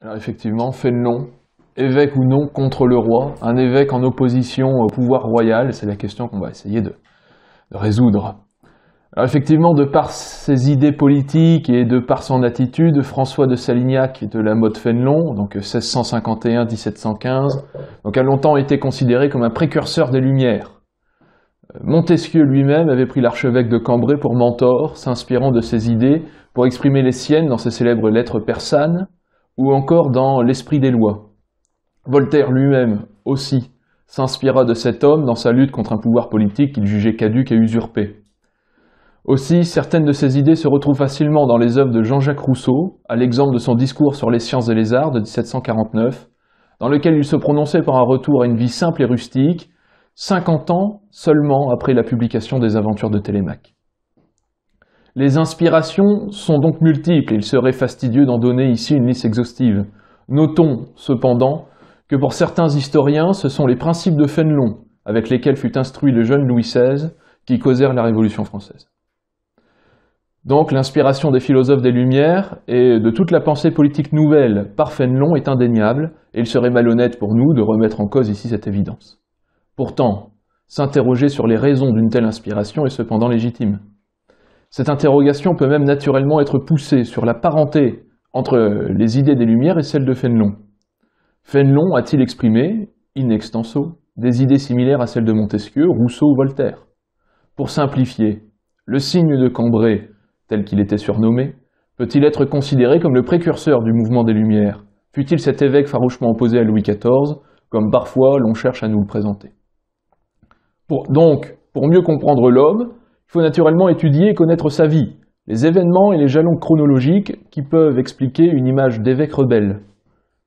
Alors effectivement, Fénelon, évêque ou non contre le roi, un évêque en opposition au pouvoir royal, c'est la question qu'on va essayer de, résoudre. Alors effectivement, de par ses idées politiques et de par son attitude, François de Salignac et de la mode Fénelon, donc 1651-1715, donc a longtemps été considéré comme un précurseur des Lumières. Euh, Montesquieu lui-même avait pris l'archevêque de Cambrai pour mentor, s'inspirant de ses idées pour exprimer les siennes dans ses célèbres lettres persanes ou encore dans L'esprit des lois. Voltaire lui-même aussi s'inspira de cet homme dans sa lutte contre un pouvoir politique qu'il jugeait caduque et usurpé. Aussi, certaines de ses idées se retrouvent facilement dans les œuvres de Jean-Jacques Rousseau, à l'exemple de son discours sur les sciences et les arts de 1749, dans lequel il se prononçait pour un retour à une vie simple et rustique, 50 ans seulement après la publication des Aventures de Télémaque. Les inspirations sont donc multiples, et il serait fastidieux d'en donner ici une liste exhaustive. Notons, cependant, que pour certains historiens, ce sont les principes de Fénelon, avec lesquels fut instruit le jeune Louis XVI, qui causèrent la Révolution française. Donc l'inspiration des philosophes des Lumières et de toute la pensée politique nouvelle par Fénelon est indéniable, et il serait malhonnête pour nous de remettre en cause ici cette évidence. Pourtant, s'interroger sur les raisons d'une telle inspiration est cependant légitime. Cette interrogation peut même naturellement être poussée sur la parenté entre les idées des Lumières et celles de Fénelon. Fénelon a-t-il exprimé, in extenso, des idées similaires à celles de Montesquieu, Rousseau ou Voltaire Pour simplifier, le signe de Cambrai, tel qu'il était surnommé, peut-il être considéré comme le précurseur du mouvement des Lumières Fut-il cet évêque farouchement opposé à Louis XIV, comme parfois l'on cherche à nous le présenter Donc, pour mieux comprendre l'homme, il faut naturellement étudier et connaître sa vie, les événements et les jalons chronologiques qui peuvent expliquer une image d'évêque rebelle.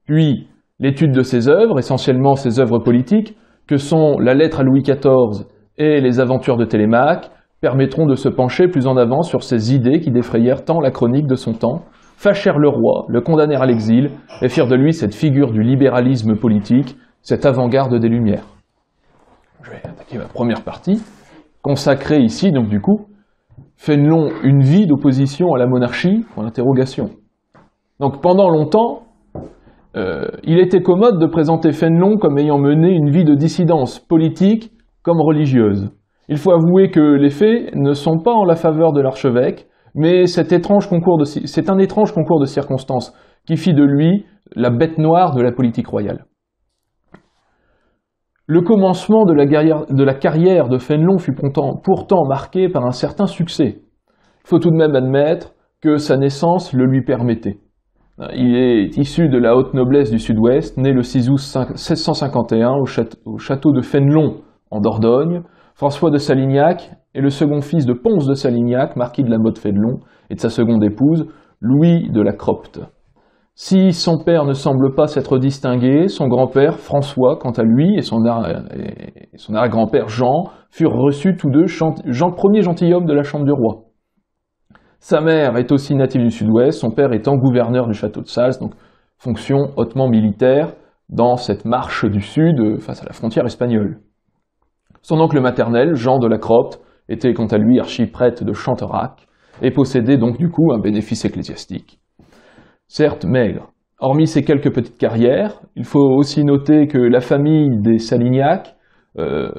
Puis, l'étude de ses œuvres, essentiellement ses œuvres politiques, que sont la lettre à Louis XIV et les aventures de Télémaque, permettront de se pencher plus en avant sur ces idées qui défrayèrent tant la chronique de son temps, fâchèrent le roi, le condamnèrent à l'exil et firent de lui cette figure du libéralisme politique, cette avant-garde des Lumières. Je vais attaquer ma première partie consacré ici, donc du coup, Fénelon une vie d'opposition à la monarchie pour l'interrogation. Donc pendant longtemps, euh, il était commode de présenter Fénelon comme ayant mené une vie de dissidence politique comme religieuse. Il faut avouer que les faits ne sont pas en la faveur de l'archevêque, mais cet étrange concours de, c'est un étrange concours de circonstances qui fit de lui la bête noire de la politique royale. Le commencement de la, carrière de Fénelon fut pourtant, pourtant marqué par un certain succès. Il faut tout de même admettre que sa naissance le lui permettait. Il est issu de la haute noblesse du sud-ouest, né le 6 août 1651 au château, de Fénelon en Dordogne. François de Salignac est le second fils de Ponce de Salignac, marquis de la Motte Fénelon, et de sa seconde épouse, Louis de la Cropte. Si son père ne semble pas s'être distingué, son grand-père François, quant à lui, et son, arrière-grand-père Jean furent reçus tous deux Jean, premier gentilhomme de la Chambre du Roi. Sa mère est aussi native du Sud-Ouest, son père étant gouverneur du château de Sals, donc fonction hautement militaire dans cette marche du Sud euh, face à la frontière espagnole. Son oncle maternel, Jean de la Cropte, était quant à lui archiprêtre de Chanterac et possédait donc du coup un bénéfice ecclésiastique certes maigre. Hormis ces quelques petites carrières, il faut aussi noter que la famille des Salignac euh,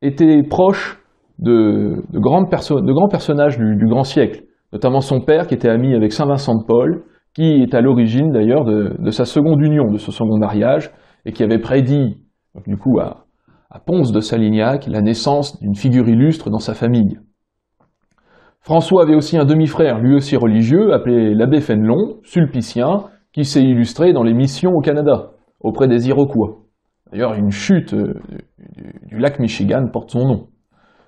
était proche de, de grands personnages du, grand siècle, notamment son père qui était ami avec Saint Vincent de Paul, qui est à l'origine d'ailleurs de, sa seconde union, de ce second mariage, et qui avait prédit, du coup, à, à Ponce de Salignac, la naissance d'une figure illustre dans sa famille. François avait aussi un demi-frère, lui aussi religieux, appelé l'abbé Fénelon, sulpicien, qui s'est illustré dans les missions au Canada, auprès des Iroquois. D'ailleurs, une chute euh, du lac Michigan porte son nom.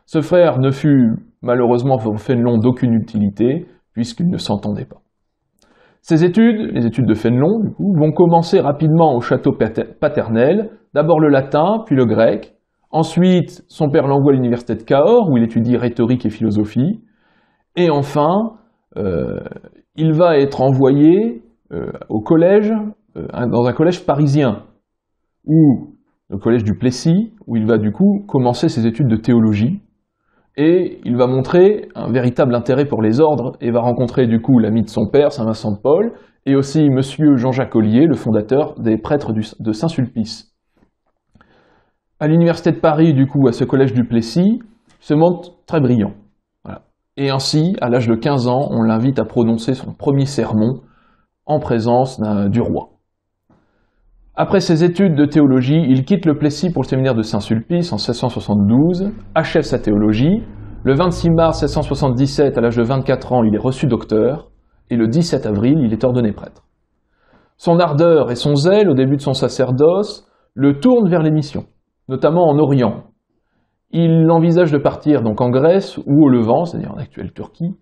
Ce frère ne fut malheureusement pour Fénelon d'aucune utilité, puisqu'il ne s'entendait pas. Ses études, les études de Fénelon, du coup, vont commencer rapidement au château paternel, d'abord le latin, puis le grec, ensuite son père l'envoie à l'université de Cahors, où il étudie rhétorique et philosophie, et enfin, euh, il va être envoyé euh, au collège, euh, dans un collège parisien, ou le collège du Plessis, où il va du coup commencer ses études de théologie, et il va montrer un véritable intérêt pour les ordres, et va rencontrer du coup l'ami de son père, Saint Vincent de Paul, et aussi monsieur Jean-Jacques Ollier, le fondateur des prêtres de Saint-Sulpice. À l'université de Paris, du coup, à ce collège du Plessis, se montre très brillant. Et ainsi, à l'âge de 15 ans, on l'invite à prononcer son premier sermon en présence du roi. Après ses études de théologie, il quitte le Plessis pour le séminaire de Saint-Sulpice en 1672, achève sa théologie. Le 26 mars 1677, à l'âge de 24 ans, il est reçu docteur, et le 17 avril, il est ordonné prêtre. Son ardeur et son zèle au début de son sacerdoce le tournent vers les missions, notamment en Orient, il envisage de partir donc en Grèce ou au Levant, c'est-à-dire en actuelle Turquie,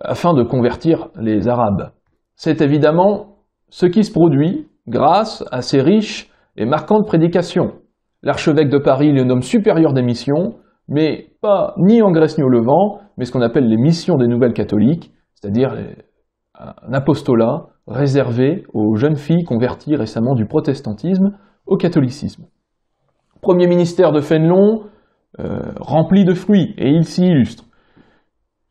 afin de convertir les Arabes. C'est évidemment ce qui se produit grâce à ses riches et marquantes prédications. L'archevêque de Paris le nomme supérieur des missions, mais pas ni en Grèce ni au Levant, mais ce qu'on appelle les missions des nouvelles catholiques, c'est-à-dire un apostolat réservé aux jeunes filles converties récemment du protestantisme au catholicisme. Premier ministère de Fénelon, euh, rempli de fruits, et il s'y illustre.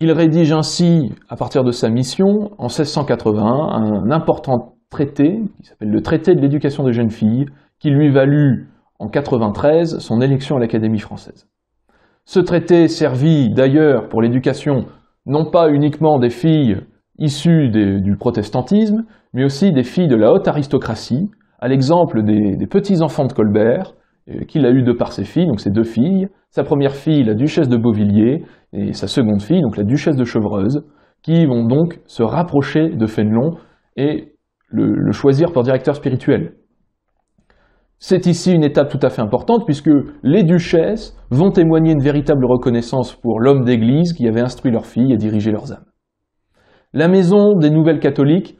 Il rédige ainsi, à partir de sa mission, en 1681, un important traité, qui s'appelle le Traité de l'éducation des jeunes filles, qui lui valut, en 93, son élection à l'Académie française. Ce traité servit d'ailleurs pour l'éducation non pas uniquement des filles issues du protestantisme, mais aussi des filles de la haute aristocratie, à l'exemple des petits-enfants de Colbert, euh, qu'il a eu de par ses filles, donc ses deux filles, sa première fille, la duchesse de Beauvilliers, et sa seconde fille, donc la duchesse de Chevreuse, qui vont donc se rapprocher de Fénelon et le, le choisir pour directeur spirituel. C'est ici une étape tout à fait importante puisque les duchesses vont témoigner une véritable reconnaissance pour l'homme d'église qui avait instruit leurs filles et dirigé leurs âmes. La maison des nouvelles catholiques,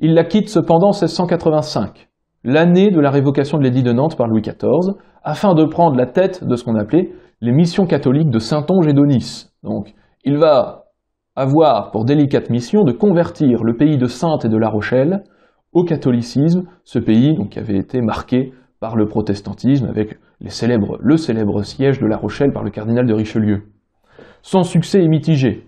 il la quitte cependant en 1685, l'année de la révocation de l'édit de Nantes par Louis XIV, afin de prendre la tête de ce qu'on appelait les missions catholiques de Saint-Onge et de Nice. Donc, il va avoir pour délicate mission de convertir le pays de Sainte et de La Rochelle au catholicisme, ce pays donc, qui avait été marqué par le protestantisme avec le célèbre siège de La Rochelle par le cardinal de Richelieu. Son succès est mitigé,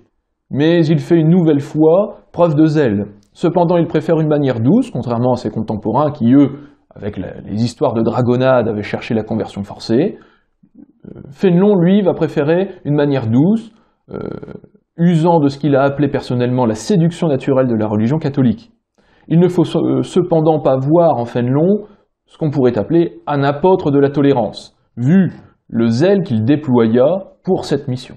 mais il fait une nouvelle fois preuve de zèle. Cependant, il préfère une manière douce, contrairement à ses contemporains qui, eux, avec les histoires de dragonnade, avait cherché la conversion forcée. Euh, Fénelon, lui, va préférer une manière douce, euh, usant de ce qu'il a appelé personnellement la séduction naturelle de la religion catholique. Il ne faut euh, cependant pas voir en Fénelon ce qu'on pourrait appeler un apôtre de la tolérance, vu le zèle qu'il déploya pour cette mission.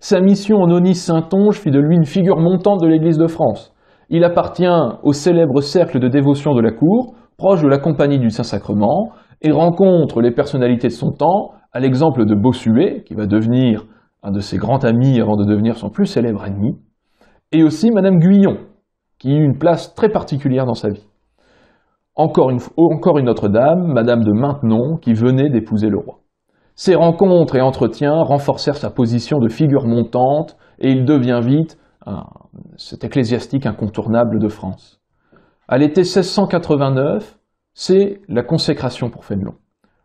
Sa mission en Onis-Saintonge fit de lui une figure montante de l'Église de France. Il appartient au célèbre cercle de dévotion de la cour, proche de la Compagnie du Saint-Sacrement, et rencontre les personnalités de son temps, à l'exemple de Bossuet, qui va devenir un de ses grands amis avant de devenir son plus célèbre ennemi, et aussi Madame Guyon, qui eut une place très particulière dans sa vie. Encore une, encore une autre dame, Madame de Maintenon, qui venait d'épouser le roi. Ces rencontres et entretiens renforcèrent sa position de figure montante, et il devient vite cet ecclésiastique incontournable de France. À l'été 1689, c'est la consécration pour Fénelon.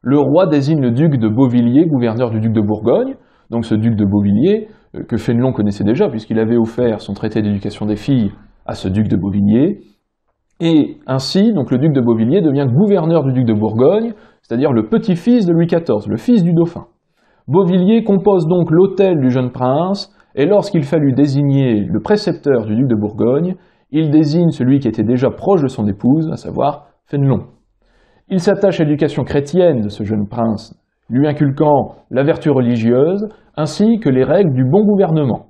Le roi désigne le duc de Beauvilliers, gouverneur du duc de Bourgogne, donc ce duc de Beauvilliers, euh, que Fénelon connaissait déjà, puisqu'il avait offert son traité d'éducation des filles à ce duc de Beauvilliers. Et ainsi, donc le duc de Beauvilliers devient gouverneur du duc de Bourgogne, c'est-à-dire le petit-fils de Louis XIV, le fils du dauphin. Beauvilliers compose donc l'hôtel du jeune prince, et lorsqu'il fallut désigner le précepteur du duc de Bourgogne, il désigne celui qui était déjà proche de son épouse, à savoir Fénelon. Il s'attache à l'éducation chrétienne de ce jeune prince, lui inculquant la vertu religieuse ainsi que les règles du bon gouvernement.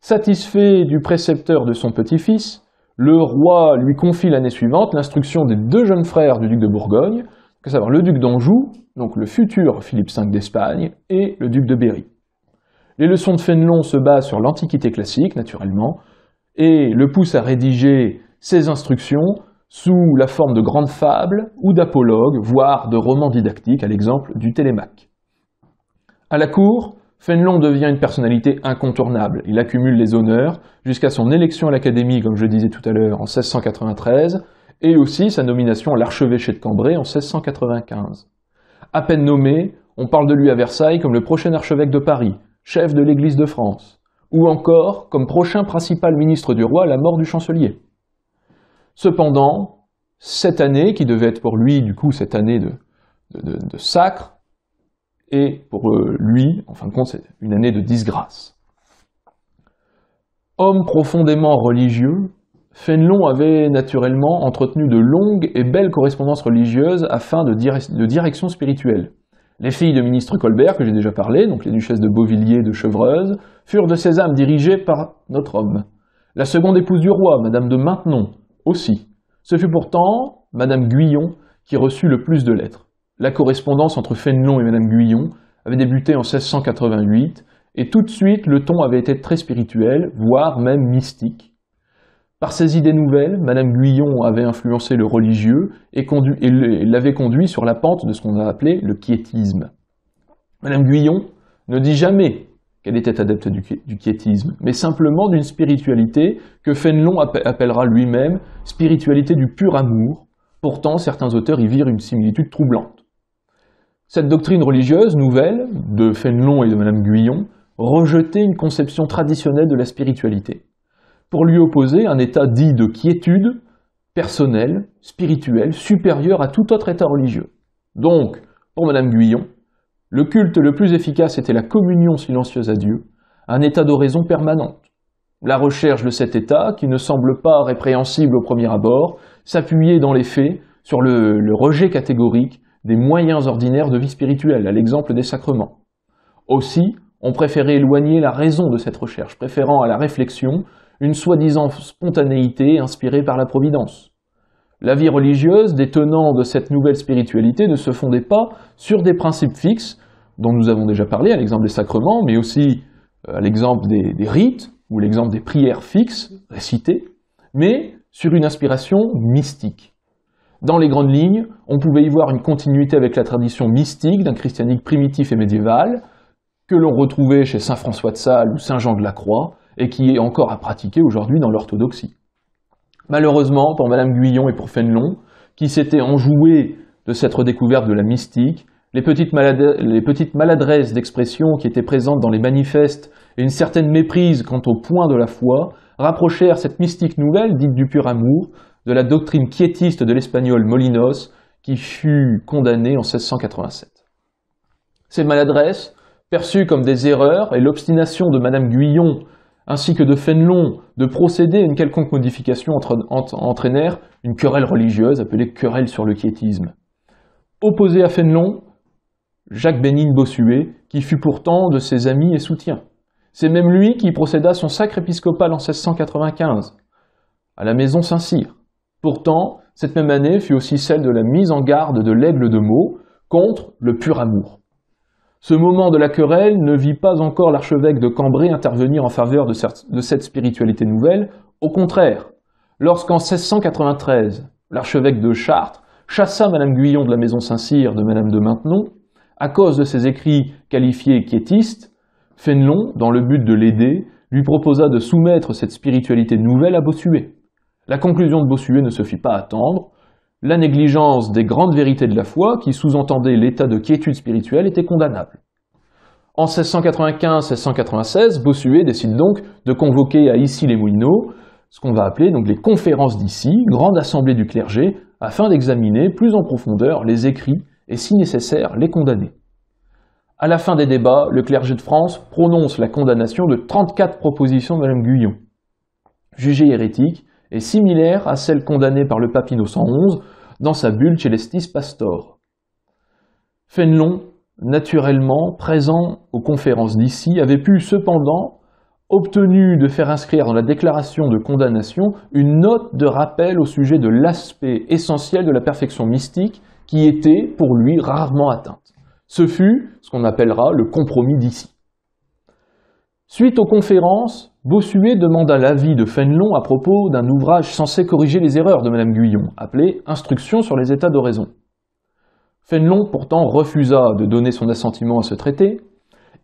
Satisfait du précepteur de son petit-fils, le roi lui confie l'année suivante l'instruction des deux jeunes frères du duc de Bourgogne, à savoir le duc d'Anjou, donc le futur Philippe V d'Espagne, et le duc de Berry. Les leçons de Fénelon se basent sur l'Antiquité classique, naturellement, et le pousse à rédiger ses instructions sous la forme de grandes fables ou d'apologues, voire de romans didactiques, à l'exemple du Télémaque. À la cour, Fénelon devient une personnalité incontournable. Il accumule les honneurs jusqu'à son élection à l'Académie, comme je disais tout à l'heure, en 1693, et aussi sa nomination à l'archevêché de Cambrai en 1695. À peine nommé, on parle de lui à Versailles comme le prochain archevêque de Paris, chef de l'Église de France ou encore comme prochain principal ministre du roi la mort du chancelier. Cependant, cette année, qui devait être pour lui, du coup, cette année de, sacre, est pour euh, lui, en fin de compte, c'est une année de disgrâce. Homme profondément religieux, Fénelon avait naturellement entretenu de longues et belles correspondances religieuses afin de, de direction spirituelle. Les filles de ministre Colbert, que j'ai déjà parlé, donc les duchesses de Beauvilliers et de Chevreuse, furent de ces âmes dirigées par notre homme. La seconde épouse du roi, Madame de Maintenon, aussi. Ce fut pourtant Madame Guyon qui reçut le plus de lettres. La correspondance entre Fénelon et Madame Guyon avait débuté en 1688, et tout de suite le ton avait été très spirituel, voire même mystique, par ses idées nouvelles, Madame Guyon avait influencé le religieux et, l'avait conduit sur la pente de ce qu'on a appelé le quiétisme. Madame Guyon ne dit jamais qu'elle était adepte du, du quiétisme, mais simplement d'une spiritualité que Fénelon appellera lui-même spiritualité du pur amour. Pourtant, certains auteurs y virent une similitude troublante. Cette doctrine religieuse nouvelle de Fénelon et de Madame Guyon rejetait une conception traditionnelle de la spiritualité pour lui opposer un état dit de quiétude personnelle, spirituelle, supérieur à tout autre état religieux. Donc, pour Madame Guyon, le culte le plus efficace était la communion silencieuse à Dieu, un état d'oraison permanente. La recherche de cet état, qui ne semble pas répréhensible au premier abord, s'appuyait dans les faits sur le rejet catégorique des moyens ordinaires de vie spirituelle, à l'exemple des sacrements. Aussi, on préférait éloigner la raison de cette recherche, préférant à la réflexion une soi-disant spontanéité inspirée par la Providence. La vie religieuse des tenants de cette nouvelle spiritualité ne se fondait pas sur des principes fixes, dont nous avons déjà parlé, à l'exemple des sacrements, mais aussi euh, à l'exemple des, rites ou l'exemple des prières fixes, récitées, mais sur une inspiration mystique. Dans les grandes lignes, on pouvait y voir une continuité avec la tradition mystique d'un christianisme primitif et médiéval, que l'on retrouvait chez saint François de Sales ou saint Jean de la Croix, et qui est encore à pratiquer aujourd'hui dans l'orthodoxie. Malheureusement, pour Madame Guyon et pour Fénelon, qui s'étaient enjoués de cette redécouverte de la mystique, les petites, maladresses d'expression qui étaient présentes dans les manifestes et une certaine méprise quant au point de la foi rapprochèrent cette mystique nouvelle, dite du pur amour, de la doctrine quiétiste de l'espagnol Molinos, qui fut condamné en 1687. Ces maladresses, perçues comme des erreurs, et l'obstination de Madame Guyon ainsi que de Fénelon de procéder à une quelconque modification entre, entraînèrent une querelle religieuse appelée querelle sur le quiétisme. Opposé à Fénelon, Jacques Bénigne Bossuet, qui fut pourtant de ses amis et soutiens. C'est même lui qui procéda à son sacre épiscopal en 1695, à la maison Saint-Cyr. Pourtant, cette même année fut aussi celle de la mise en garde de l'aigle de Meaux contre le pur amour. Ce moment de la querelle ne vit pas encore l'archevêque de Cambrai intervenir en faveur de cette spiritualité nouvelle. Au contraire, lorsqu'en 1693, l'archevêque de Chartres chassa Madame Guyon de la maison Saint-Cyr de Madame de Maintenon, à cause de ses écrits qualifiés quiétistes, Fénelon, dans le but de l'aider, lui proposa de soumettre cette spiritualité nouvelle à Bossuet. La conclusion de Bossuet ne se fit pas attendre, la négligence des grandes vérités de la foi, qui sous-entendait l'état de quiétude spirituelle, était condamnable. En 1695-1696, Bossuet décide donc de convoquer à issy les mouineaux ce qu'on va appeler donc les conférences d'Issy, grande assemblée du clergé, afin d'examiner plus en profondeur les écrits et, si nécessaire, les condamner. À la fin des débats, le clergé de France prononce la condamnation de 34 propositions de Mme Guyon, jugées hérétiques et similaire à celles condamnée par le pape Innocent 111 dans sa bulle Celestis Pastor. Fénelon, naturellement présent aux conférences d'ici, avait pu cependant obtenu de faire inscrire dans la déclaration de condamnation une note de rappel au sujet de l'aspect essentiel de la perfection mystique qui était pour lui rarement atteinte. Ce fut ce qu'on appellera le compromis d'ici. Suite aux conférences, Bossuet demanda l'avis de Fénelon à propos d'un ouvrage censé corriger les erreurs de Madame Guyon, appelé Instruction sur les états de raison. Fénelon pourtant refusa de donner son assentiment à ce traité,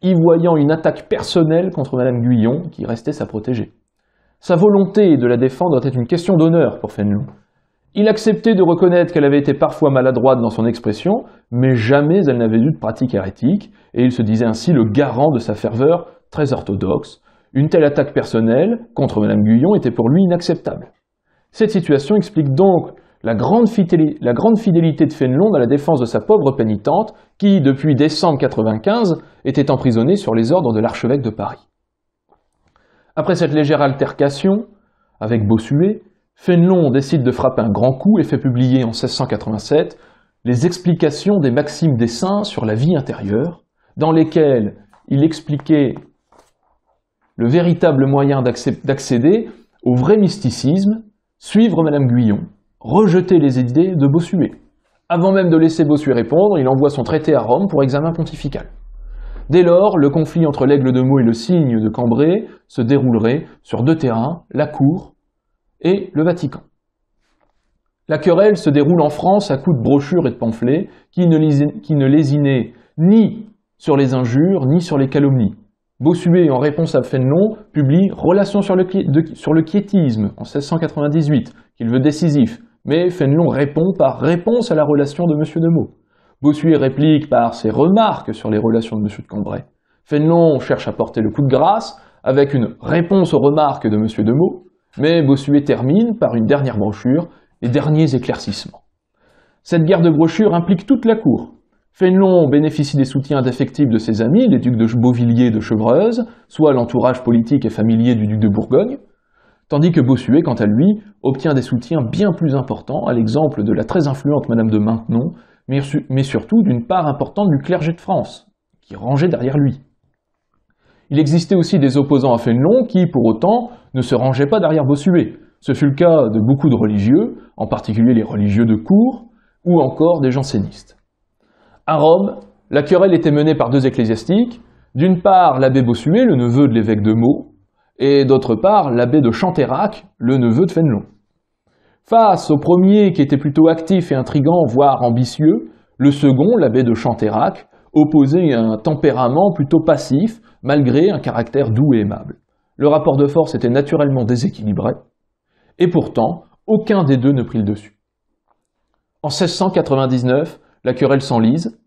y voyant une attaque personnelle contre Madame Guyon, qui restait sa protégée. Sa volonté de la défendre était une question d'honneur pour Fénelon. Il acceptait de reconnaître qu'elle avait été parfois maladroite dans son expression, mais jamais elle n'avait eu de pratique hérétique, et il se disait ainsi le garant de sa ferveur très orthodoxe, une telle attaque personnelle contre Madame Guyon était pour lui inacceptable. Cette situation explique donc la grande, fidélité de Fénelon à la défense de sa pauvre pénitente, qui, depuis décembre 95, était emprisonnée sur les ordres de l'archevêque de Paris. Après cette légère altercation, avec Bossuet, Fénelon décide de frapper un grand coup et fait publier en 1687 les explications des maximes des saints sur la vie intérieure, dans lesquelles il expliquait le véritable moyen d'accéder au vrai mysticisme, suivre Madame Guyon, rejeter les idées de Bossuet. Avant même de laisser Bossuet répondre, il envoie son traité à Rome pour examen pontifical. Dès lors, le conflit entre l'aigle de Meaux et le cygne de Cambrai se déroulerait sur deux terrains, la cour et le Vatican. La querelle se déroule en France à coups de brochures et de pamphlets qui ne, qui ne lésinaient ni sur les injures ni sur les calomnies. Bossuet, en réponse à Fénelon, publie Relations sur le, quiétisme en 1698, qu'il veut décisif, mais Fénelon répond par réponse à la relation de M. de Meaux. Bossuet réplique par ses remarques sur les relations de M. de Cambrai. Fénelon cherche à porter le coup de grâce avec une réponse aux remarques de M. de Meaux, mais Bossuet termine par une dernière brochure, et derniers éclaircissements. Cette guerre de brochures implique toute la cour, Fénelon bénéficie des soutiens défectibles de ses amis, les ducs de Beauvilliers de Chevreuse, soit l'entourage politique et familier du duc de Bourgogne, tandis que Bossuet, quant à lui, obtient des soutiens bien plus importants, à l'exemple de la très influente Madame de Maintenon, mais surtout d'une part importante du clergé de France, qui rangeait derrière lui. Il existait aussi des opposants à Fénelon qui, pour autant, ne se rangeaient pas derrière Bossuet. Ce fut le cas de beaucoup de religieux, en particulier les religieux de cour, ou encore des jansénistes à Rome, la querelle était menée par deux ecclésiastiques, d'une part l'abbé Bossuet, le neveu de l'évêque de Meaux, et d'autre part l'abbé de Chantérac, le neveu de Fénelon. Face au premier qui était plutôt actif et intrigant, voire ambitieux, le second, l'abbé de Chantérac, opposait un tempérament plutôt passif, malgré un caractère doux et aimable. Le rapport de force était naturellement déséquilibré, et pourtant, aucun des deux ne prit le dessus. En 1699, la querelle s'enlise.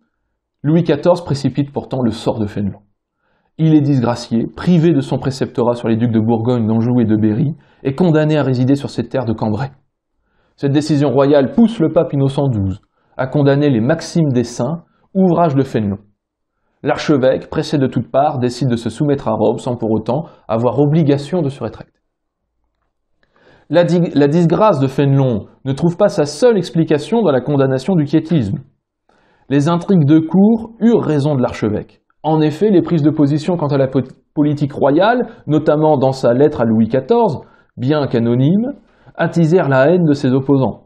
Louis XIV précipite pourtant le sort de Fénelon. Il est disgracié, privé de son préceptorat sur les ducs de Bourgogne, d'Anjou et de Berry, et condamné à résider sur ses terres de Cambrai. Cette décision royale pousse le pape Innocent XII à condamner les Maximes des Saints, ouvrage de Fénelon. L'archevêque, pressé de toutes parts, décide de se soumettre à Rome sans pour autant avoir obligation de se rétracter. La, la disgrâce de Fénelon ne trouve pas sa seule explication dans la condamnation du quiétisme. Les intrigues de cour eurent raison de l'archevêque. En effet, les prises de position quant à la politique royale, notamment dans sa lettre à Louis XIV, bien qu'anonyme, attisèrent la haine de ses opposants.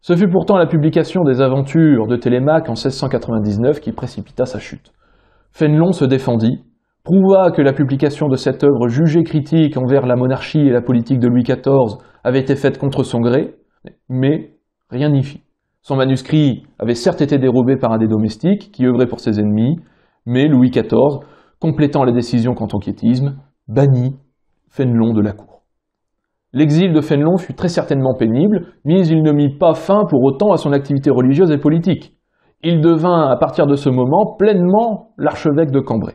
Ce fut pourtant la publication des aventures de Télémaque en 1699 qui précipita sa chute. Fénelon se défendit, prouva que la publication de cette œuvre jugée critique envers la monarchie et la politique de Louis XIV avait été faite contre son gré, mais rien n'y fit. Son manuscrit avait certes été dérobé par un des domestiques qui œuvrait pour ses ennemis, mais Louis XIV, complétant la décision quant au quiétisme, bannit Fénelon de la cour. L'exil de Fénelon fut très certainement pénible, mais il ne mit pas fin pour autant à son activité religieuse et politique. Il devint à partir de ce moment pleinement l'archevêque de Cambrai.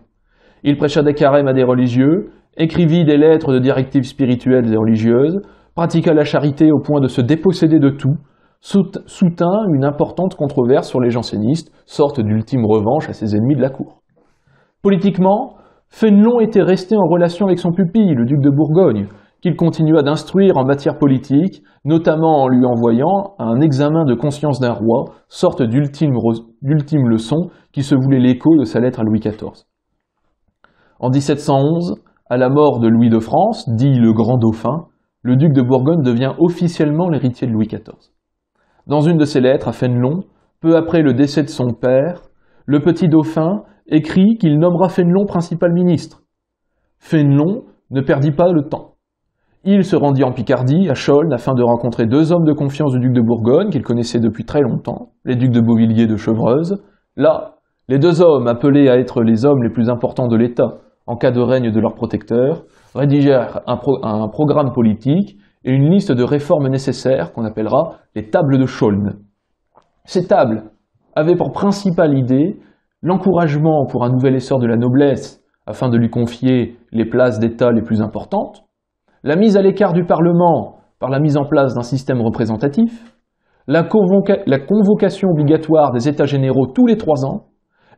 Il prêcha des carèmes à des religieux, écrivit des lettres de directives spirituelles et religieuses, pratiqua la charité au point de se déposséder de tout, soutint une importante controverse sur les jansénistes, sorte d'ultime revanche à ses ennemis de la cour. Politiquement, Fénelon était resté en relation avec son pupille, le duc de Bourgogne, qu'il continua d'instruire en matière politique, notamment en lui envoyant un examen de conscience d'un roi, sorte d'ultime leçon qui se voulait l'écho de sa lettre à Louis XIV. En 1711, à la mort de Louis de France, dit le grand dauphin, le duc de Bourgogne devient officiellement l'héritier de Louis XIV. Dans une de ses lettres à Fénelon, peu après le décès de son père, le petit dauphin écrit qu'il nommera Fénelon principal ministre. Fénelon ne perdit pas le temps. Il se rendit en Picardie, à Chaulnes afin de rencontrer deux hommes de confiance du duc de Bourgogne, qu'il connaissait depuis très longtemps, les ducs de Beauvilliers de Chevreuse. Là, les deux hommes, appelés à être les hommes les plus importants de l'État en cas de règne de leur protecteur, rédigèrent un programme politique et une liste de réformes nécessaires qu'on appellera les tables de Chaulnes. Ces tables avaient pour principale idée l'encouragement pour un nouvel essor de la noblesse afin de lui confier les places d'État les plus importantes, la mise à l'écart du Parlement par la mise en place d'un système représentatif, la, la, convocation obligatoire des États généraux tous les trois ans,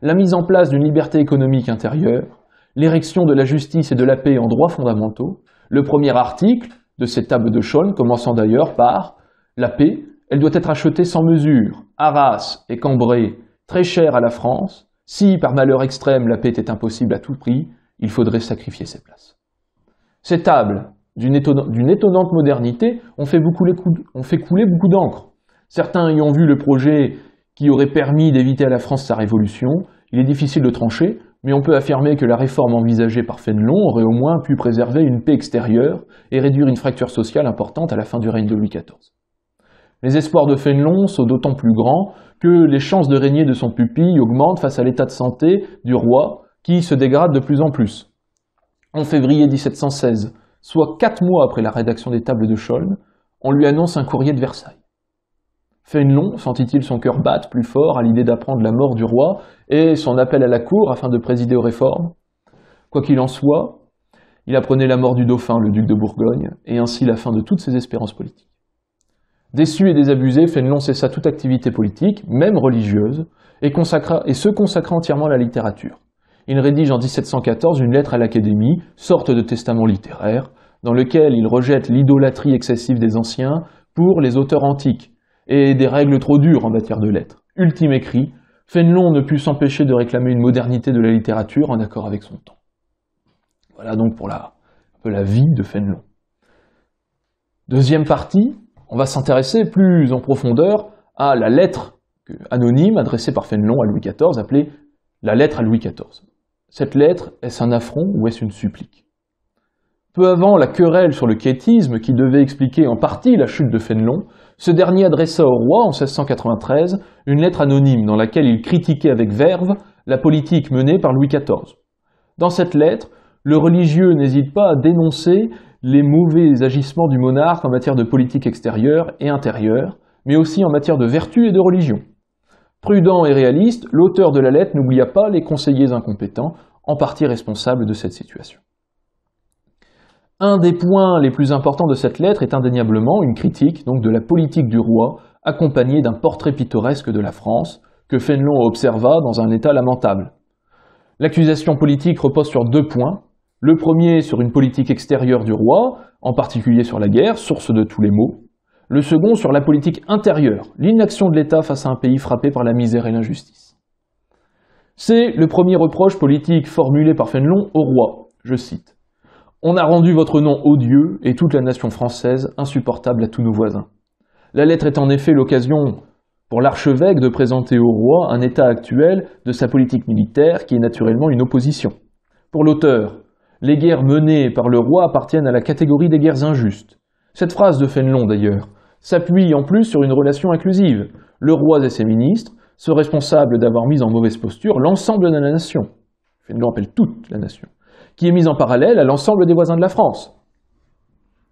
la mise en place d'une liberté économique intérieure, l'érection de la justice et de la paix en droits fondamentaux, le premier article, de cette table de Chaulnes, commençant d'ailleurs par la paix, elle doit être achetée sans mesure, Arras et cambrée, très chère à la France. Si, par malheur extrême, la paix était impossible à tout prix, il faudrait sacrifier cette places. Ces tables, d'une étonnante, modernité, ont fait, fait couler beaucoup d'encre. Certains ayant vu le projet qui aurait permis d'éviter à la France sa révolution. Il est difficile de trancher, mais on peut affirmer que la réforme envisagée par Fénelon aurait au moins pu préserver une paix extérieure et réduire une fracture sociale importante à la fin du règne de Louis XIV. Les espoirs de Fénelon sont d'autant plus grands que les chances de régner de son pupille augmentent face à l'état de santé du roi qui se dégrade de plus en plus. En février 1716, soit quatre mois après la rédaction des tables de Scholl, on lui annonce un courrier de Versailles. Fénelon sentit-il son cœur battre plus fort à l'idée d'apprendre la mort du roi et son appel à la cour afin de présider aux réformes Quoi qu'il en soit, il apprenait la mort du dauphin, le duc de Bourgogne, et ainsi la fin de toutes ses espérances politiques. Déçu et désabusé, Fénelon cessa toute activité politique, même religieuse, et, consacra, et se consacra entièrement à la littérature. Il rédige en 1714 une lettre à l'Académie, sorte de testament littéraire, dans lequel il rejette l'idolâtrie excessive des anciens pour les auteurs antiques, et des règles trop dures en matière de lettres. Ultime écrit, Fénelon ne put s'empêcher de réclamer une modernité de la littérature en accord avec son temps. Voilà donc pour la, la vie de Fénelon. Deuxième partie, on va s'intéresser plus en profondeur à la lettre anonyme adressée par Fénelon à Louis XIV, appelée la lettre à Louis XIV. Cette lettre, est-ce un affront ou est-ce une supplique Peu avant la querelle sur le quiétisme qui devait expliquer en partie la chute de Fénelon, ce dernier adressa au roi en 1693 une lettre anonyme dans laquelle il critiquait avec verve la politique menée par Louis XIV. Dans cette lettre, le religieux n'hésite pas à dénoncer les mauvais agissements du monarque en matière de politique extérieure et intérieure, mais aussi en matière de vertu et de religion. Prudent et réaliste, l'auteur de la lettre n'oublia pas les conseillers incompétents, en partie responsables de cette situation. Un des points les plus importants de cette lettre est indéniablement une critique donc de la politique du roi, accompagnée d'un portrait pittoresque de la France, que Fénelon observa dans un état lamentable. L'accusation politique repose sur deux points. Le premier sur une politique extérieure du roi, en particulier sur la guerre, source de tous les maux. Le second sur la politique intérieure, l'inaction de l'État face à un pays frappé par la misère et l'injustice. C'est le premier reproche politique formulé par Fénelon au roi, je cite. On a rendu votre nom odieux et toute la nation française insupportable à tous nos voisins. La lettre est en effet l'occasion pour l'archevêque de présenter au roi un état actuel de sa politique militaire qui est naturellement une opposition. Pour l'auteur, les guerres menées par le roi appartiennent à la catégorie des guerres injustes. Cette phrase de Fénelon d'ailleurs s'appuie en plus sur une relation inclusive. Le roi et ses ministres sont responsables d'avoir mis en mauvaise posture l'ensemble de la nation. Fénelon appelle toute la nation qui est mise en parallèle à l'ensemble des voisins de la France.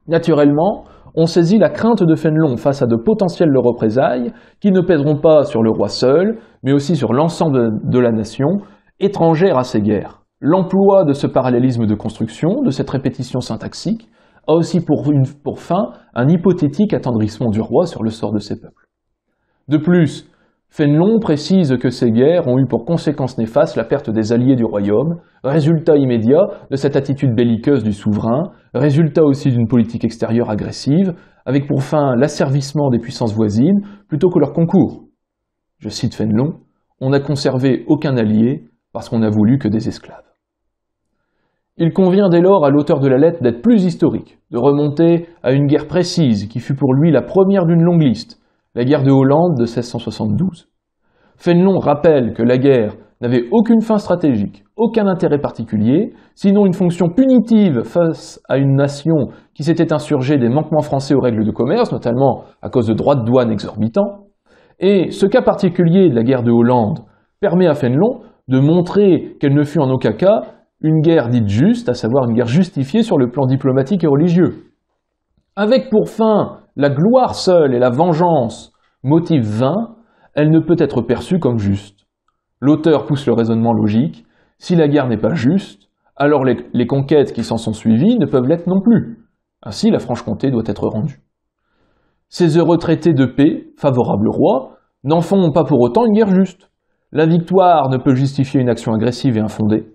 Naturellement, on saisit la crainte de Fénelon face à de potentielles représailles qui ne pèseront pas sur le roi seul, mais aussi sur l'ensemble de la nation, étrangère à ces guerres. L'emploi de ce parallélisme de construction, de cette répétition syntaxique, a aussi pour, pour fin un hypothétique attendrissement du roi sur le sort de ses peuples. De plus, Fénelon précise que ces guerres ont eu pour conséquence néfaste la perte des alliés du royaume, résultat immédiat de cette attitude belliqueuse du souverain, résultat aussi d'une politique extérieure agressive, avec pour fin l'asservissement des puissances voisines plutôt que leur concours. Je cite Fénelon, On n'a conservé aucun allié parce qu'on n'a voulu que des esclaves. Il convient dès lors à l'auteur de la lettre d'être plus historique, de remonter à une guerre précise qui fut pour lui la première d'une longue liste, la guerre de Hollande de 1672. Fénelon rappelle que la guerre n'avait aucune fin stratégique, aucun intérêt particulier, sinon une fonction punitive face à une nation qui s'était insurgée des manquements français aux règles de commerce, notamment à cause de droits de douane exorbitants. Et ce cas particulier de la guerre de Hollande permet à Fénelon de montrer qu'elle ne fut en aucun cas une guerre dite juste, à savoir une guerre justifiée sur le plan diplomatique et religieux. Avec pour fin la gloire seule et la vengeance, motif vain, elle ne peut être perçue comme juste. L'auteur pousse le raisonnement logique, si la guerre n'est pas juste, alors les, conquêtes qui s'en sont suivies ne peuvent l'être non plus. Ainsi, la Franche-Comté doit être rendue. Ces heureux traités de paix, favorables au roi, n'en font pas pour autant une guerre juste. La victoire ne peut justifier une action agressive et infondée.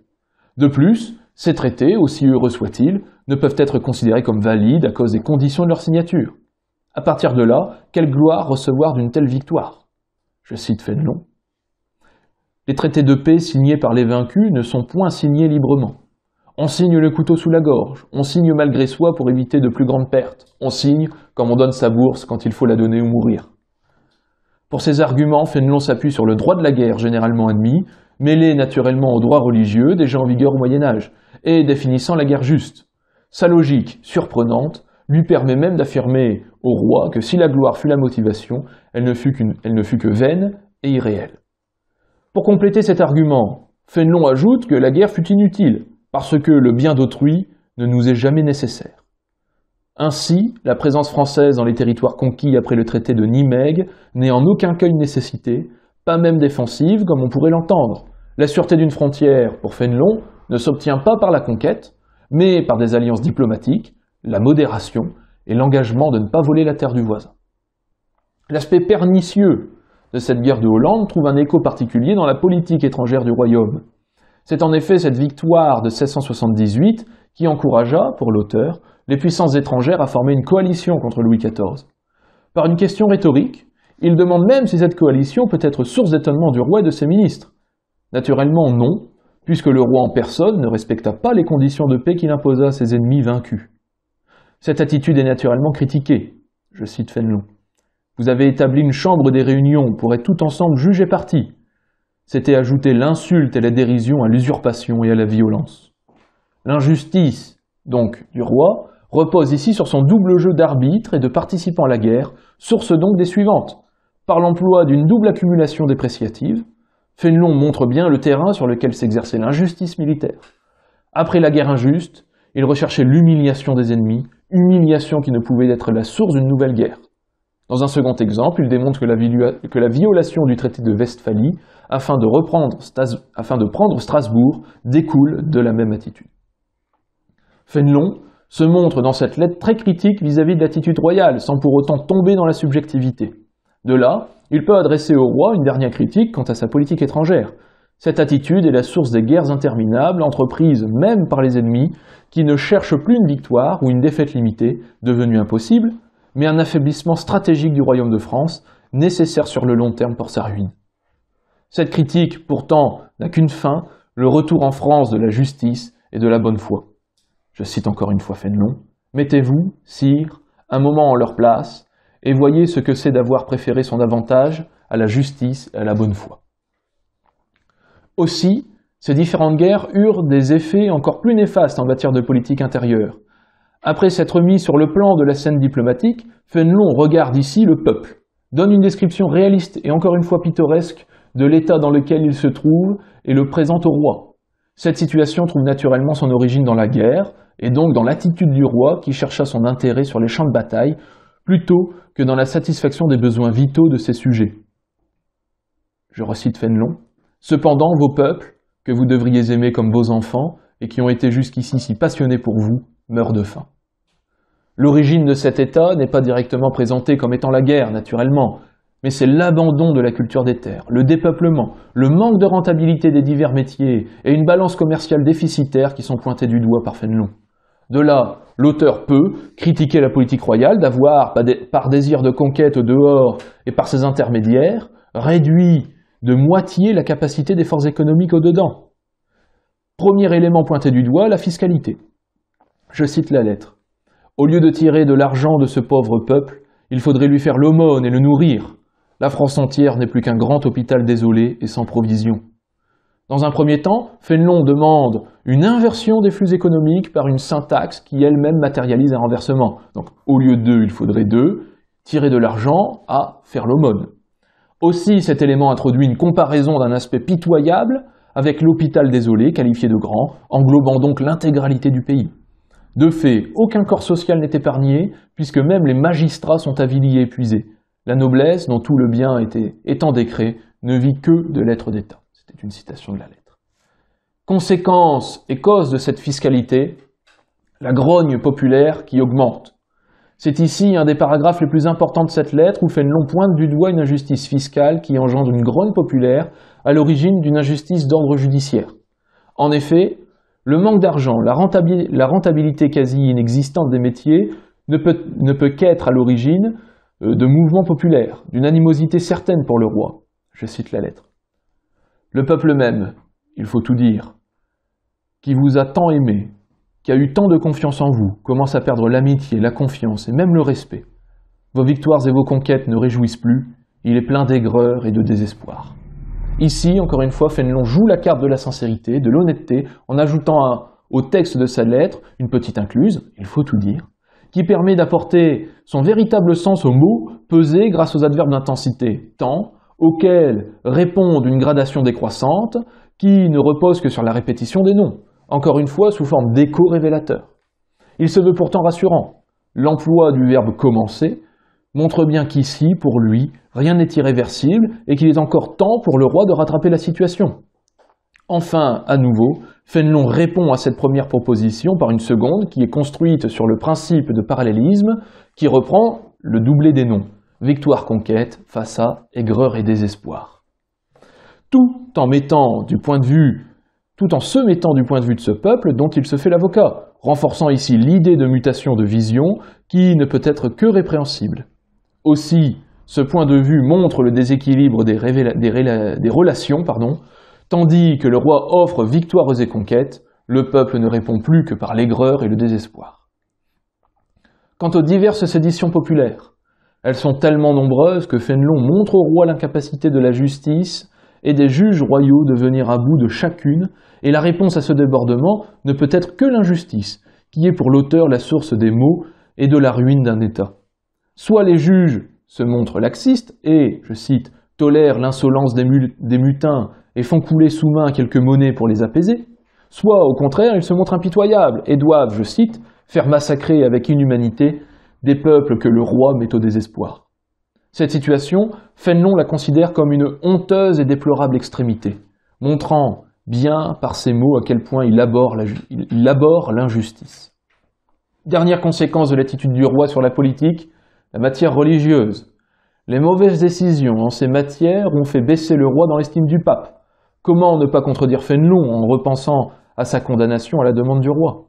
De plus, ces traités, aussi heureux soient-ils, ne peuvent être considérés comme valides à cause des conditions de leur signature. À partir de là, quelle gloire recevoir d'une telle victoire Je cite Fénelon. Les traités de paix signés par les vaincus ne sont point signés librement. On signe le couteau sous la gorge, on signe malgré soi pour éviter de plus grandes pertes, on signe comme on donne sa bourse quand il faut la donner ou mourir. Pour ces arguments, Fénelon s'appuie sur le droit de la guerre généralement admis, mêlé naturellement au droit religieux déjà en vigueur au Moyen Âge, et définissant la guerre juste. Sa logique, surprenante, lui permet même d'affirmer au roi que si la gloire fut la motivation, elle ne fut, ne que vaine et irréelle. Pour compléter cet argument, Fénelon ajoute que la guerre fut inutile, parce que le bien d'autrui ne nous est jamais nécessaire. Ainsi, la présence française dans les territoires conquis après le traité de Nimègue n'est en aucun cas une nécessité, pas même défensive comme on pourrait l'entendre. La sûreté d'une frontière, pour Fénelon, ne s'obtient pas par la conquête, mais par des alliances diplomatiques, la modération et l'engagement de ne pas voler la terre du voisin. L'aspect pernicieux de cette guerre de Hollande trouve un écho particulier dans la politique étrangère du royaume. C'est en effet cette victoire de 1678 qui encouragea, pour l'auteur, les puissances étrangères à former une coalition contre Louis XIV. Par une question rhétorique, il demande même si cette coalition peut être source d'étonnement du roi et de ses ministres. Naturellement non, puisque le roi en personne ne respecta pas les conditions de paix qu'il imposa à ses ennemis vaincus. Cette attitude est naturellement critiquée. Je cite Fénelon. Vous avez établi une chambre des réunions pour être tout ensemble jugés et partis. C'était ajouter l'insulte et la dérision à l'usurpation et à la violence. L'injustice, donc, du roi, repose ici sur son double jeu d'arbitre et de participant à la guerre, source donc des suivantes. Par l'emploi d'une double accumulation dépréciative, Fénelon montre bien le terrain sur lequel s'exerçait l'injustice militaire. Après la guerre injuste, il recherchait l'humiliation des ennemis, humiliation qui ne pouvait être la source d'une nouvelle guerre. Dans un second exemple, il démontre que la, violation du traité de Westphalie afin de, prendre Strasbourg découle de la même attitude. Fénelon se montre dans cette lettre très critique vis à -vis de l'attitude royale, sans pour autant tomber dans la subjectivité. De là, il peut adresser au roi une dernière critique quant à sa politique étrangère, cette attitude est la source des guerres interminables entreprises même par les ennemis qui ne cherchent plus une victoire ou une défaite limitée, devenue impossible, mais un affaiblissement stratégique du royaume de France, nécessaire sur le long terme pour sa ruine. Cette critique, pourtant, n'a qu'une fin, le retour en France de la justice et de la bonne foi. Je cite encore une fois Fénelon, Mettez-vous, sire, un moment en leur place, et voyez ce que c'est d'avoir préféré son avantage à la justice et à la bonne foi. Aussi, ces différentes guerres eurent des effets encore plus néfastes en matière de politique intérieure. Après s'être mis sur le plan de la scène diplomatique, Fénelon regarde ici le peuple, donne une description réaliste et encore une fois pittoresque de l'état dans lequel il se trouve et le présente au roi. Cette situation trouve naturellement son origine dans la guerre, et donc dans l'attitude du roi qui chercha son intérêt sur les champs de bataille, plutôt que dans la satisfaction des besoins vitaux de ses sujets. Je recite Fénelon. Cependant, vos peuples, que vous devriez aimer comme vos enfants, et qui ont été jusqu'ici si passionnés pour vous, meurent de faim. L'origine de cet état n'est pas directement présentée comme étant la guerre, naturellement, mais c'est l'abandon de la culture des terres, le dépeuplement, le manque de rentabilité des divers métiers et une balance commerciale déficitaire qui sont pointés du doigt par Fénelon. De là, l'auteur peut critiquer la politique royale d'avoir, par désir de conquête au dehors et par ses intermédiaires, réduit de moitié la capacité des forces économiques au-dedans. Premier élément pointé du doigt, la fiscalité. Je cite la lettre. Au lieu de tirer de l'argent de ce pauvre peuple, il faudrait lui faire l'aumône et le nourrir. La France entière n'est plus qu'un grand hôpital désolé et sans provisions. Dans un premier temps, Fénelon demande une inversion des flux économiques par une syntaxe qui elle-même matérialise un renversement. Donc au lieu de, il faudrait deux, tirer de l'argent à faire l'aumône. Aussi, cet élément introduit une comparaison d'un aspect pitoyable avec l'hôpital désolé, qualifié de grand, englobant donc l'intégralité du pays. De fait, aucun corps social n'est épargné, puisque même les magistrats sont avilis et épuisés. La noblesse, dont tout le bien était, étant décret, ne vit que de lettres d'État. C'était une citation de la lettre. Conséquence et cause de cette fiscalité, la grogne populaire qui augmente. C'est ici un des paragraphes les plus importants de cette lettre où fait une longue pointe du doigt une injustice fiscale qui engendre une grogne populaire à l'origine d'une injustice d'ordre judiciaire. En effet, le manque d'argent, la, rentabilité quasi inexistante des métiers ne peut, ne peut qu'être à l'origine euh, de mouvements populaires, d'une animosité certaine pour le roi. Je cite la lettre. Le peuple même, il faut tout dire, qui vous a tant aimé, qui a eu tant de confiance en vous commence à perdre l'amitié, la confiance et même le respect. Vos victoires et vos conquêtes ne réjouissent plus, il est plein d'aigreur et de désespoir. Ici, encore une fois, Fénelon joue la carte de la sincérité, de l'honnêteté, en ajoutant au texte de sa lettre une petite incluse, il faut tout dire, qui permet d'apporter son véritable sens au mot pesé grâce aux adverbes d'intensité temps, auxquels répondent une gradation décroissante qui ne repose que sur la répétition des noms encore une fois sous forme d'écho révélateur. Il se veut pourtant rassurant. L'emploi du verbe commencer montre bien qu'ici, pour lui, rien n'est irréversible et qu'il est encore temps pour le roi de rattraper la situation. Enfin, à nouveau, Fénelon répond à cette première proposition par une seconde qui est construite sur le principe de parallélisme qui reprend le doublé des noms victoire-conquête face aigreur et désespoir. Tout en mettant du point de vue tout en se mettant du point de vue de ce peuple dont il se fait l'avocat, renforçant ici l'idée de mutation de vision qui ne peut être que répréhensible. Aussi, ce point de vue montre le déséquilibre des, relations, pardon, tandis que le roi offre victoires et conquêtes, le peuple ne répond plus que par l'aigreur et le désespoir. Quant aux diverses séditions populaires, elles sont tellement nombreuses que Fénelon montre au roi l'incapacité de la justice et des juges royaux de venir à bout de chacune, et la réponse à ce débordement ne peut être que l'injustice, qui est pour l'auteur la source des maux et de la ruine d'un État. Soit les juges se montrent laxistes et, je cite, tolèrent l'insolence des, des mutins et font couler sous main quelques monnaies pour les apaiser, soit au contraire ils se montrent impitoyables et doivent, je cite, faire massacrer avec inhumanité des peuples que le roi met au désespoir. Cette situation, Fénelon la considère comme une honteuse et déplorable extrémité, montrant bien par ses mots à quel point il aborde l'injustice. Dernière conséquence de l'attitude du roi sur la politique, la matière religieuse. Les mauvaises décisions en ces matières ont fait baisser le roi dans l'estime du pape. Comment ne pas contredire Fénelon en repensant à sa condamnation à la demande du roi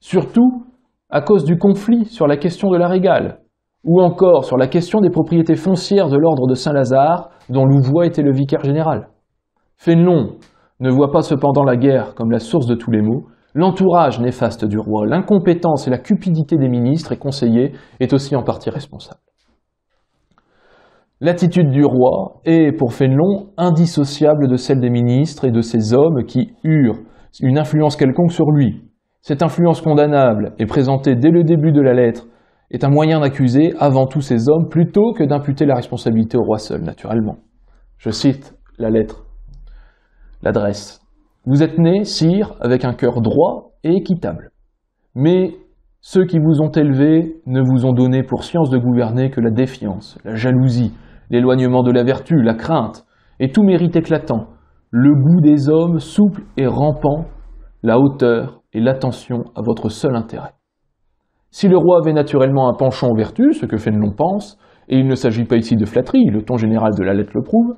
Surtout à cause du conflit sur la question de la régale ou encore sur la question des propriétés foncières de l'ordre de Saint-Lazare, dont Louvois était le vicaire général. Fénelon ne voit pas cependant la guerre comme la source de tous les maux, l'entourage néfaste du roi, l'incompétence et la cupidité des ministres et conseillers est aussi en partie responsable. L'attitude du roi est, pour Fénelon, indissociable de celle des ministres et de ces hommes qui eurent une influence quelconque sur lui. Cette influence condamnable est présentée dès le début de la lettre est un moyen d'accuser avant tout ces hommes plutôt que d'imputer la responsabilité au roi seul, naturellement. Je cite la lettre, l'adresse. Vous êtes né, sire, avec un cœur droit et équitable. Mais ceux qui vous ont élevé ne vous ont donné pour science de gouverner que la défiance, la jalousie, l'éloignement de la vertu, la crainte, et tout mérite éclatant, le goût des hommes souple et rampant, la hauteur et l'attention à votre seul intérêt. Si le roi avait naturellement un penchant aux vertus, ce que Fénelon pense, et il ne s'agit pas ici de flatterie, le ton général de la lettre le prouve,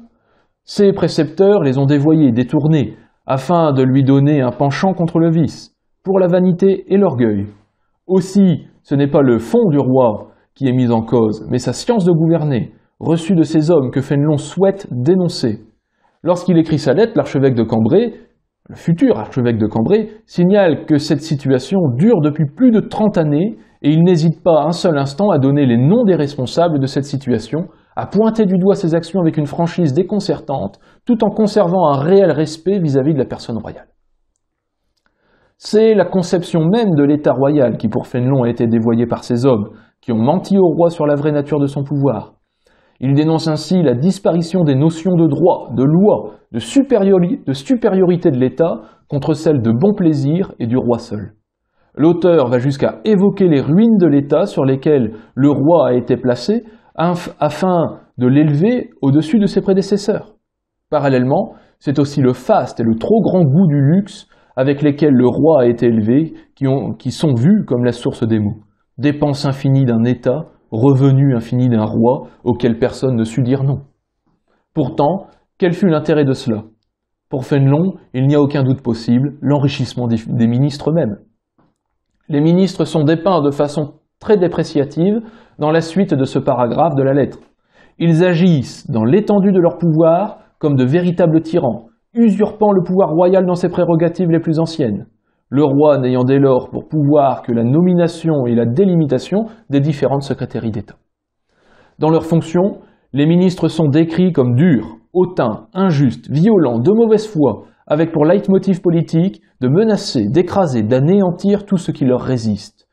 ses précepteurs les ont dévoyés, détournés, afin de lui donner un penchant contre le vice, pour la vanité et l'orgueil. Aussi, ce n'est pas le fond du roi qui est mis en cause, mais sa science de gouverner, reçue de ces hommes que Fénelon souhaite dénoncer. Lorsqu'il écrit sa lettre, l'archevêque de Cambrai le futur archevêque de Cambrai, signale que cette situation dure depuis plus de 30 années et il n'hésite pas un seul instant à donner les noms des responsables de cette situation, à pointer du doigt ses actions avec une franchise déconcertante, tout en conservant un réel respect vis-à-vis de la personne royale. C'est la conception même de l'État royal qui pour Fénelon a été dévoyée par ses hommes, qui ont menti au roi sur la vraie nature de son pouvoir, il dénonce ainsi la disparition des notions de droit, de loi, de, supériorité de l'État contre celles de bon plaisir et du roi seul. L'auteur va jusqu'à évoquer les ruines de l'État sur lesquelles le roi a été placé afin de l'élever au-dessus de ses prédécesseurs. Parallèlement, c'est aussi le faste et le trop grand goût du luxe avec lesquels le roi a été élevé qui, sont vus comme la source des maux. Dépense infinie d'un État revenu infini d'un roi auquel personne ne sut dire non. Pourtant, quel fut l'intérêt de cela Pour Fénelon, il n'y a aucun doute possible, l'enrichissement des, ministres eux-mêmes. Les ministres sont dépeints de façon très dépréciative dans la suite de ce paragraphe de la lettre. Ils agissent dans l'étendue de leur pouvoir comme de véritables tyrans, usurpant le pouvoir royal dans ses prérogatives les plus anciennes le roi n'ayant dès lors pour pouvoir que la nomination et la délimitation des différentes secrétairies d'État. Dans leurs fonctions, les ministres sont décrits comme durs, hautains, injustes, violents, de mauvaise foi, avec pour leitmotiv politique de menacer, d'écraser, d'anéantir tout ce qui leur résiste.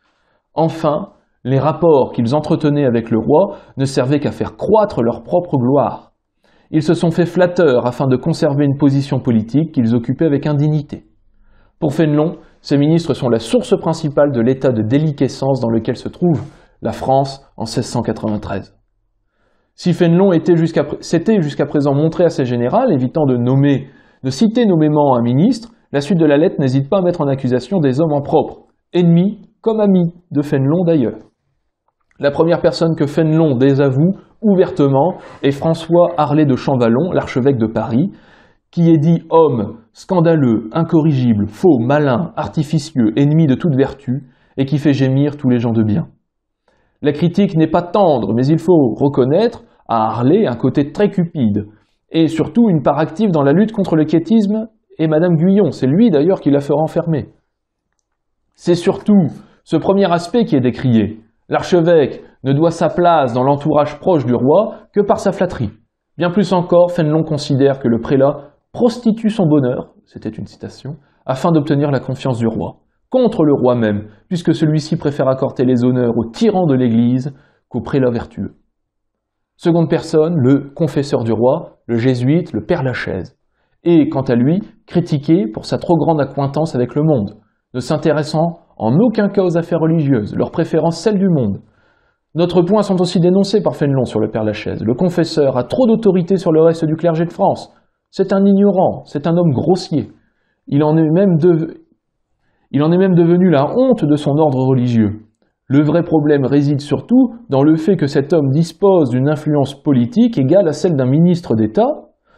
Enfin, les rapports qu'ils entretenaient avec le roi ne servaient qu'à faire croître leur propre gloire. Ils se sont fait flatteurs afin de conserver une position politique qu'ils occupaient avec indignité. Pour Fénelon, ces ministres sont la source principale de l'état de déliquescence dans lequel se trouve la France en 1693. Si Fénelon s'était jusqu'à présent montré à ses générales, évitant de nommer, de citer nommément un ministre, la suite de la lettre n'hésite pas à mettre en accusation des hommes en propre, ennemis comme amis de Fénelon d'ailleurs. La première personne que Fénelon désavoue ouvertement est François Harlay de Chamballon, l'archevêque de Paris, qui est dit homme, scandaleux, incorrigible, faux, malin, artificieux, ennemi de toute vertu, et qui fait gémir tous les gens de bien. La critique n'est pas tendre, mais il faut reconnaître à Harley un côté très cupide, et surtout une part active dans la lutte contre le quiétisme et Madame Guyon. C'est lui d'ailleurs qui la fait renfermer. C'est surtout ce premier aspect qui est décrié. L'archevêque ne doit sa place dans l'entourage proche du roi que par sa flatterie. Bien plus encore, Fénelon considère que le prélat prostitue son bonheur, c'était une citation, afin d'obtenir la confiance du roi, contre le roi même, puisque celui-ci préfère accorder les honneurs aux tyrans de l'Église qu'aux prélats vertueux. Seconde personne, le confesseur du roi, le jésuite, le père Lachaise. Et, quant à lui, critiqué pour sa trop grande acquaintance avec le monde, ne s'intéressant en aucun cas aux affaires religieuses, leur préférence celle du monde. D'autres points sont aussi dénoncés par Fénelon sur le père Lachaise. Le confesseur a trop d'autorité sur le reste du clergé de France, c'est un ignorant, c'est un homme grossier. Il en, est même il en est même devenu la honte de son ordre religieux. Le vrai problème réside surtout dans le fait que cet homme dispose d'une influence politique égale à celle d'un ministre d'État,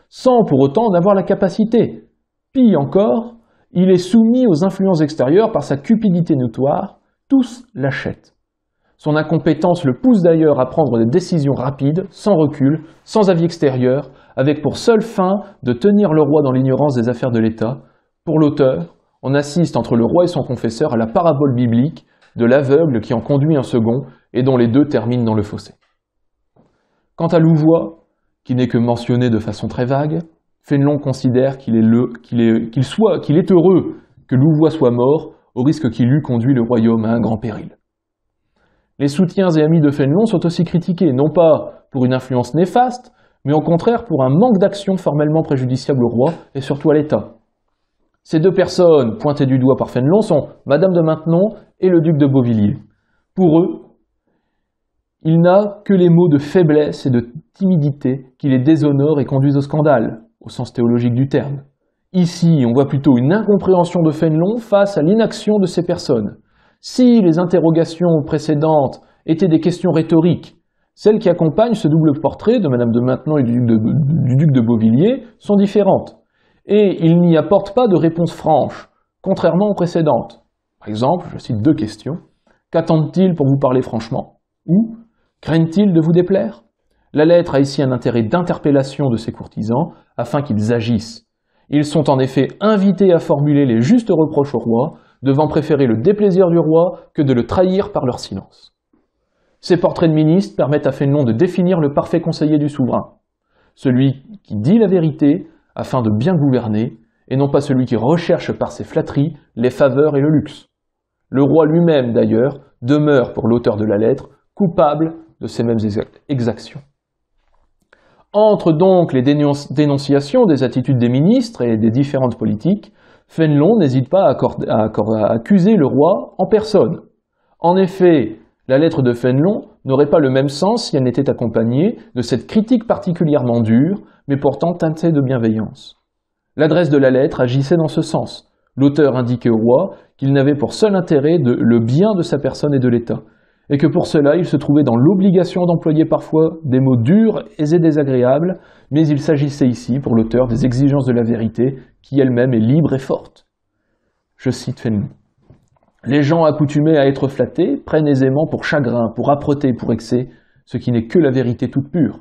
sans pour autant en avoir la capacité. Pis encore, il est soumis aux influences extérieures par sa cupidité notoire, tous l'achètent. Son incompétence le pousse d'ailleurs à prendre des décisions rapides, sans recul, sans avis extérieur, avec pour seule fin de tenir le roi dans l'ignorance des affaires de l'État, pour l'auteur, on assiste entre le roi et son confesseur à la parabole biblique de l'aveugle qui en conduit un second et dont les deux terminent dans le fossé. Quant à Louvois, qui n'est que mentionné de façon très vague, Fénelon considère qu'il est, soit, qu'il est heureux que Louvois soit mort, au risque qu'il eût conduit le royaume à un grand péril. Les soutiens et amis de Fénelon sont aussi critiqués, non pas pour une influence néfaste, mais au contraire pour un manque d'action formellement préjudiciable au roi et surtout à l'État. Ces deux personnes, pointées du doigt par Fénelon, sont Madame de Maintenon et le duc de Beauvilliers. Pour eux, il n'a que les mots de faiblesse et de timidité qui les déshonorent et conduisent au scandale, au sens théologique du terme. Ici, on voit plutôt une incompréhension de Fénelon face à l'inaction de ces personnes. Si les interrogations précédentes étaient des questions rhétoriques, celles qui accompagnent ce double portrait de Madame de Maintenon et du duc de, Beauvilliers sont différentes, et ils n'y apportent pas de réponse franche, contrairement aux précédentes. Par exemple, je cite deux questions. Qu'attendent-ils pour vous parler franchement Ou craignent-ils de vous déplaire La lettre a ici un intérêt d'interpellation de ses courtisans afin qu'ils agissent. Ils sont en effet invités à formuler les justes reproches au roi, devant préférer le déplaisir du roi que de le trahir par leur silence. Ces portraits de ministres permettent à Fénelon de définir le parfait conseiller du souverain, celui qui dit la vérité afin de bien gouverner, et non pas celui qui recherche par ses flatteries les faveurs et le luxe. Le roi lui-même, d'ailleurs, demeure, pour l'auteur de la lettre, coupable de ces mêmes exactions. Entre donc les dénonciations des attitudes des ministres et des différentes politiques, Fénelon n'hésite pas à, à, accuser le roi en personne. En effet, la lettre de Fénelon n'aurait pas le même sens si elle n'était accompagnée de cette critique particulièrement dure, mais pourtant teintée de bienveillance. L'adresse de la lettre agissait dans ce sens. L'auteur indiquait au roi qu'il n'avait pour seul intérêt de le bien de sa personne et de l'État, et que pour cela il se trouvait dans l'obligation d'employer parfois des mots durs et désagréables, mais il s'agissait ici pour l'auteur des exigences de la vérité, qui elle-même est libre et forte. Je cite Fénelon. Les gens accoutumés à être flattés prennent aisément pour chagrin, pour âpreté, pour excès, ce qui n'est que la vérité toute pure.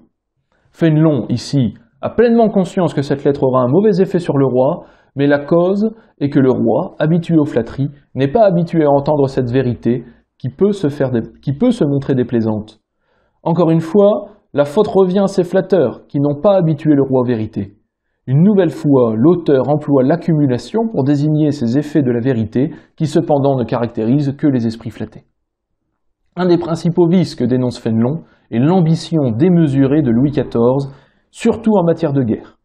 Fénelon, ici, a pleinement conscience que cette lettre aura un mauvais effet sur le roi, mais la cause est que le roi, habitué aux flatteries, n'est pas habitué à entendre cette vérité qui peut se, faire qui peut se montrer déplaisante. Encore une fois, la faute revient à ces flatteurs qui n'ont pas habitué le roi à vérité. Une nouvelle fois, l'auteur emploie l'accumulation pour désigner ces effets de la vérité qui cependant ne caractérisent que les esprits flattés. Un des principaux vices que dénonce Fénelon est l'ambition démesurée de Louis XIV, surtout en matière de guerre.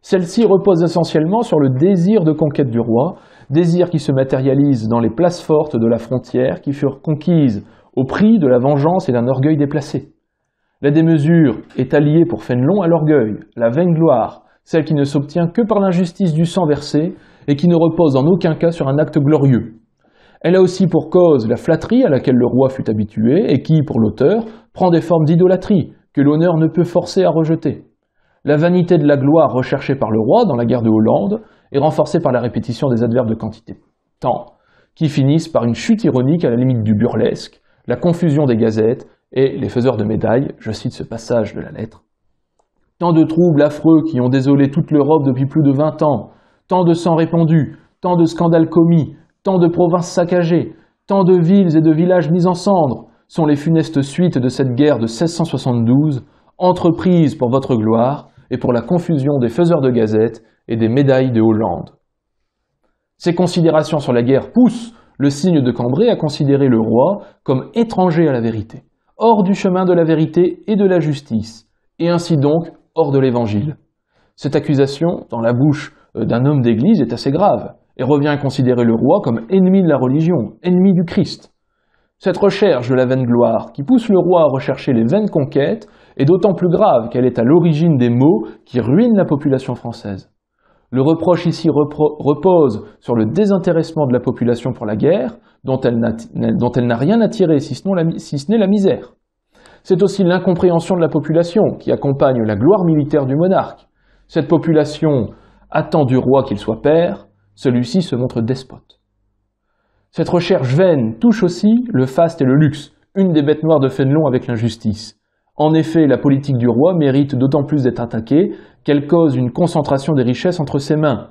Celle-ci repose essentiellement sur le désir de conquête du roi, désir qui se matérialise dans les places fortes de la frontière qui furent conquises au prix de la vengeance et d'un orgueil déplacé. La démesure est alliée pour Fénelon à l'orgueil, la gloire, celle qui ne s'obtient que par l'injustice du sang versé et qui ne repose en aucun cas sur un acte glorieux. Elle a aussi pour cause la flatterie à laquelle le roi fut habitué et qui, pour l'auteur, prend des formes d'idolâtrie que l'honneur ne peut forcer à rejeter. La vanité de la gloire recherchée par le roi dans la guerre de Hollande est renforcée par la répétition des adverbes de quantité. tant, qui finissent par une chute ironique à la limite du burlesque, la confusion des gazettes et les faiseurs de médailles, je cite ce passage de la lettre, Tant de troubles affreux qui ont désolé toute l'Europe depuis plus de 20 ans, tant de sang répandu, tant de scandales commis, tant de provinces saccagées, tant de villes et de villages mis en cendres sont les funestes suites de cette guerre de 1672, entreprise pour votre gloire et pour la confusion des faiseurs de gazettes et des médailles de Hollande. Ces considérations sur la guerre poussent le signe de Cambrai à considérer le roi comme étranger à la vérité, hors du chemin de la vérité et de la justice, et ainsi donc hors de l'Évangile. Cette accusation, dans la bouche euh, d'un homme d'Église, est assez grave, et revient à considérer le roi comme ennemi de la religion, ennemi du Christ. Cette recherche de la vaine gloire, qui pousse le roi à rechercher les vaines conquêtes, est d'autant plus grave qu'elle est à l'origine des maux qui ruinent la population française. Le reproche ici repose sur le désintéressement de la population pour la guerre, dont elle n'a rien à tirer, si ce n'est la misère. C'est aussi l'incompréhension de la population qui accompagne la gloire militaire du monarque. Cette population attend du roi qu'il soit père, celui-ci se montre despote. Cette recherche vaine touche aussi le faste et le luxe, une des bêtes noires de Fénelon avec l'injustice. En effet, la politique du roi mérite d'autant plus d'être attaquée qu'elle cause une concentration des richesses entre ses mains,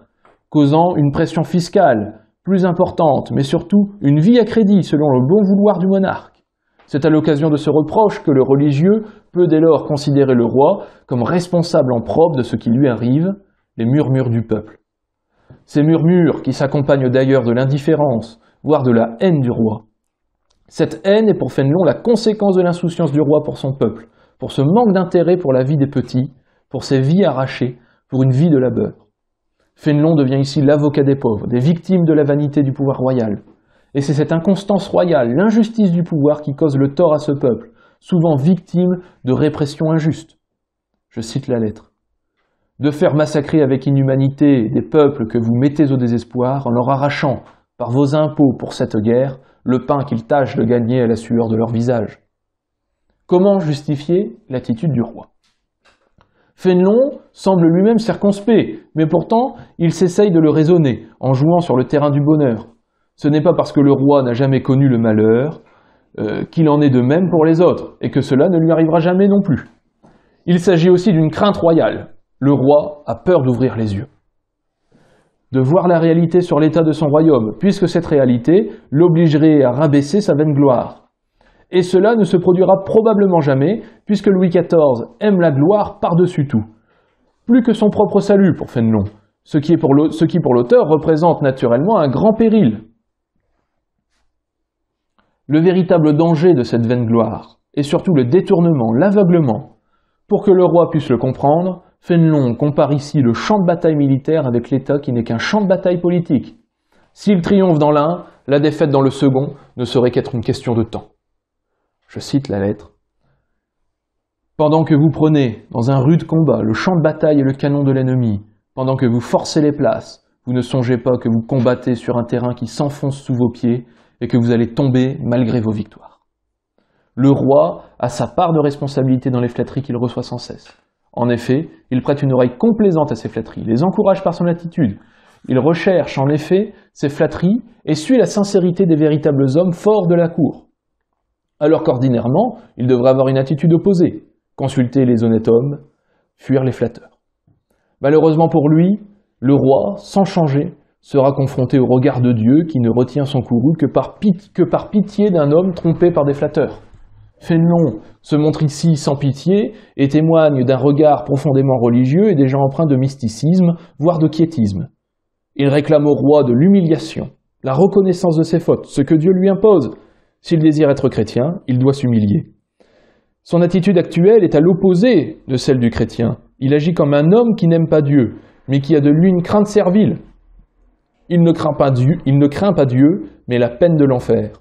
causant une pression fiscale plus importante, mais surtout une vie à crédit selon le bon vouloir du monarque. C'est à l'occasion de ce reproche que le religieux peut dès lors considérer le roi comme responsable en propre de ce qui lui arrive, les murmures du peuple. Ces murmures qui s'accompagnent d'ailleurs de l'indifférence, voire de la haine du roi. Cette haine est pour Fénelon la conséquence de l'insouciance du roi pour son peuple, pour ce manque d'intérêt pour la vie des petits, pour ces vies arrachées, pour une vie de labeur. Fénelon devient ici l'avocat des pauvres, des victimes de la vanité du pouvoir royal, et c'est cette inconstance royale, l'injustice du pouvoir qui cause le tort à ce peuple, souvent victime de répressions injustes. Je cite la lettre. De faire massacrer avec inhumanité des peuples que vous mettez au désespoir en leur arrachant, par vos impôts pour cette guerre, le pain qu'ils tâchent de gagner à la sueur de leur visage. Comment justifier l'attitude du roi Fénelon semble lui-même circonspect, mais pourtant il s'essaye de le raisonner en jouant sur le terrain du bonheur, ce n'est pas parce que le roi n'a jamais connu le malheur euh, qu'il en est de même pour les autres, et que cela ne lui arrivera jamais non plus. Il s'agit aussi d'une crainte royale. Le roi a peur d'ouvrir les yeux, de voir la réalité sur l'état de son royaume, puisque cette réalité l'obligerait à rabaisser sa vaine gloire. Et cela ne se produira probablement jamais, puisque Louis XIV aime la gloire par-dessus tout. Plus que son propre salut pour Fénelon, ce qui pour l'auteur représente naturellement un grand péril, le véritable danger de cette vaine gloire, et surtout le détournement, l'aveuglement. Pour que le roi puisse le comprendre, Fénelon compare ici le champ de bataille militaire avec l'État qui n'est qu'un champ de bataille politique. S'il triomphe dans l'un, la défaite dans le second ne serait qu'être une question de temps. Je cite la lettre. Pendant que vous prenez, dans un rude combat, le champ de bataille et le canon de l'ennemi, pendant que vous forcez les places, vous ne songez pas que vous combattez sur un terrain qui s'enfonce sous vos pieds et que vous allez tomber malgré vos victoires. Le roi a sa part de responsabilité dans les flatteries qu'il reçoit sans cesse. En effet, il prête une oreille complaisante à ces flatteries, les encourage par son attitude. Il recherche en effet ces flatteries et suit la sincérité des véritables hommes forts de la cour. Alors qu'ordinairement, il devrait avoir une attitude opposée, consulter les honnêtes hommes, fuir les flatteurs. Malheureusement pour lui, le roi, sans changer, sera confronté au regard de Dieu qui ne retient son courroux que par, pitié d'un homme trompé par des flatteurs. Fénelon se montre ici sans pitié et témoigne d'un regard profondément religieux et déjà empreint de mysticisme, voire de quiétisme. Il réclame au roi de l'humiliation, la reconnaissance de ses fautes, ce que Dieu lui impose. S'il désire être chrétien, il doit s'humilier. Son attitude actuelle est à l'opposé de celle du chrétien. Il agit comme un homme qui n'aime pas Dieu, mais qui a de lui une crainte servile, il ne craint pas Dieu, il ne craint pas Dieu, mais la peine de l'enfer.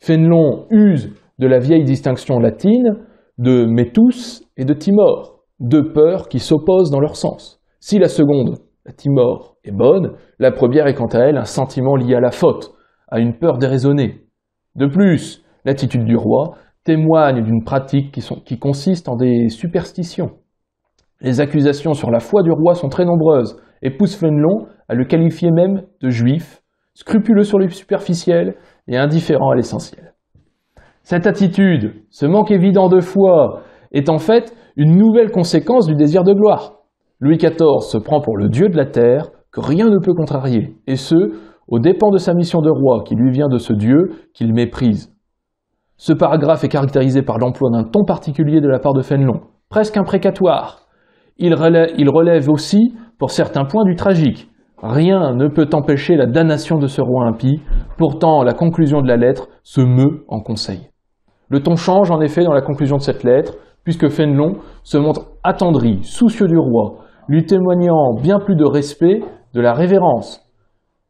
Fénelon use de la vieille distinction latine de metus et de timor, deux peurs qui s'opposent dans leur sens. Si la seconde, la timor, est bonne, la première est quant à elle un sentiment lié à la faute, à une peur déraisonnée. De plus, l'attitude du roi témoigne d'une pratique qui, consiste en des superstitions. Les accusations sur la foi du roi sont très nombreuses et poussent Fénelon à le qualifier même de juif, scrupuleux sur le superficiel et indifférent à l'essentiel. Cette attitude, ce manque évident de foi, est en fait une nouvelle conséquence du désir de gloire. Louis XIV se prend pour le dieu de la terre que rien ne peut contrarier, et ce, au dépens de sa mission de roi qui lui vient de ce dieu qu'il méprise. Ce paragraphe est caractérisé par l'emploi d'un ton particulier de la part de Fénelon, presque imprécatoire. il relève aussi, pour certains points, du tragique, Rien ne peut empêcher la damnation de ce roi impie, pourtant la conclusion de la lettre se meut en conseil. Le ton change en effet dans la conclusion de cette lettre, puisque Fénelon se montre attendri, soucieux du roi, lui témoignant bien plus de respect, de la révérence.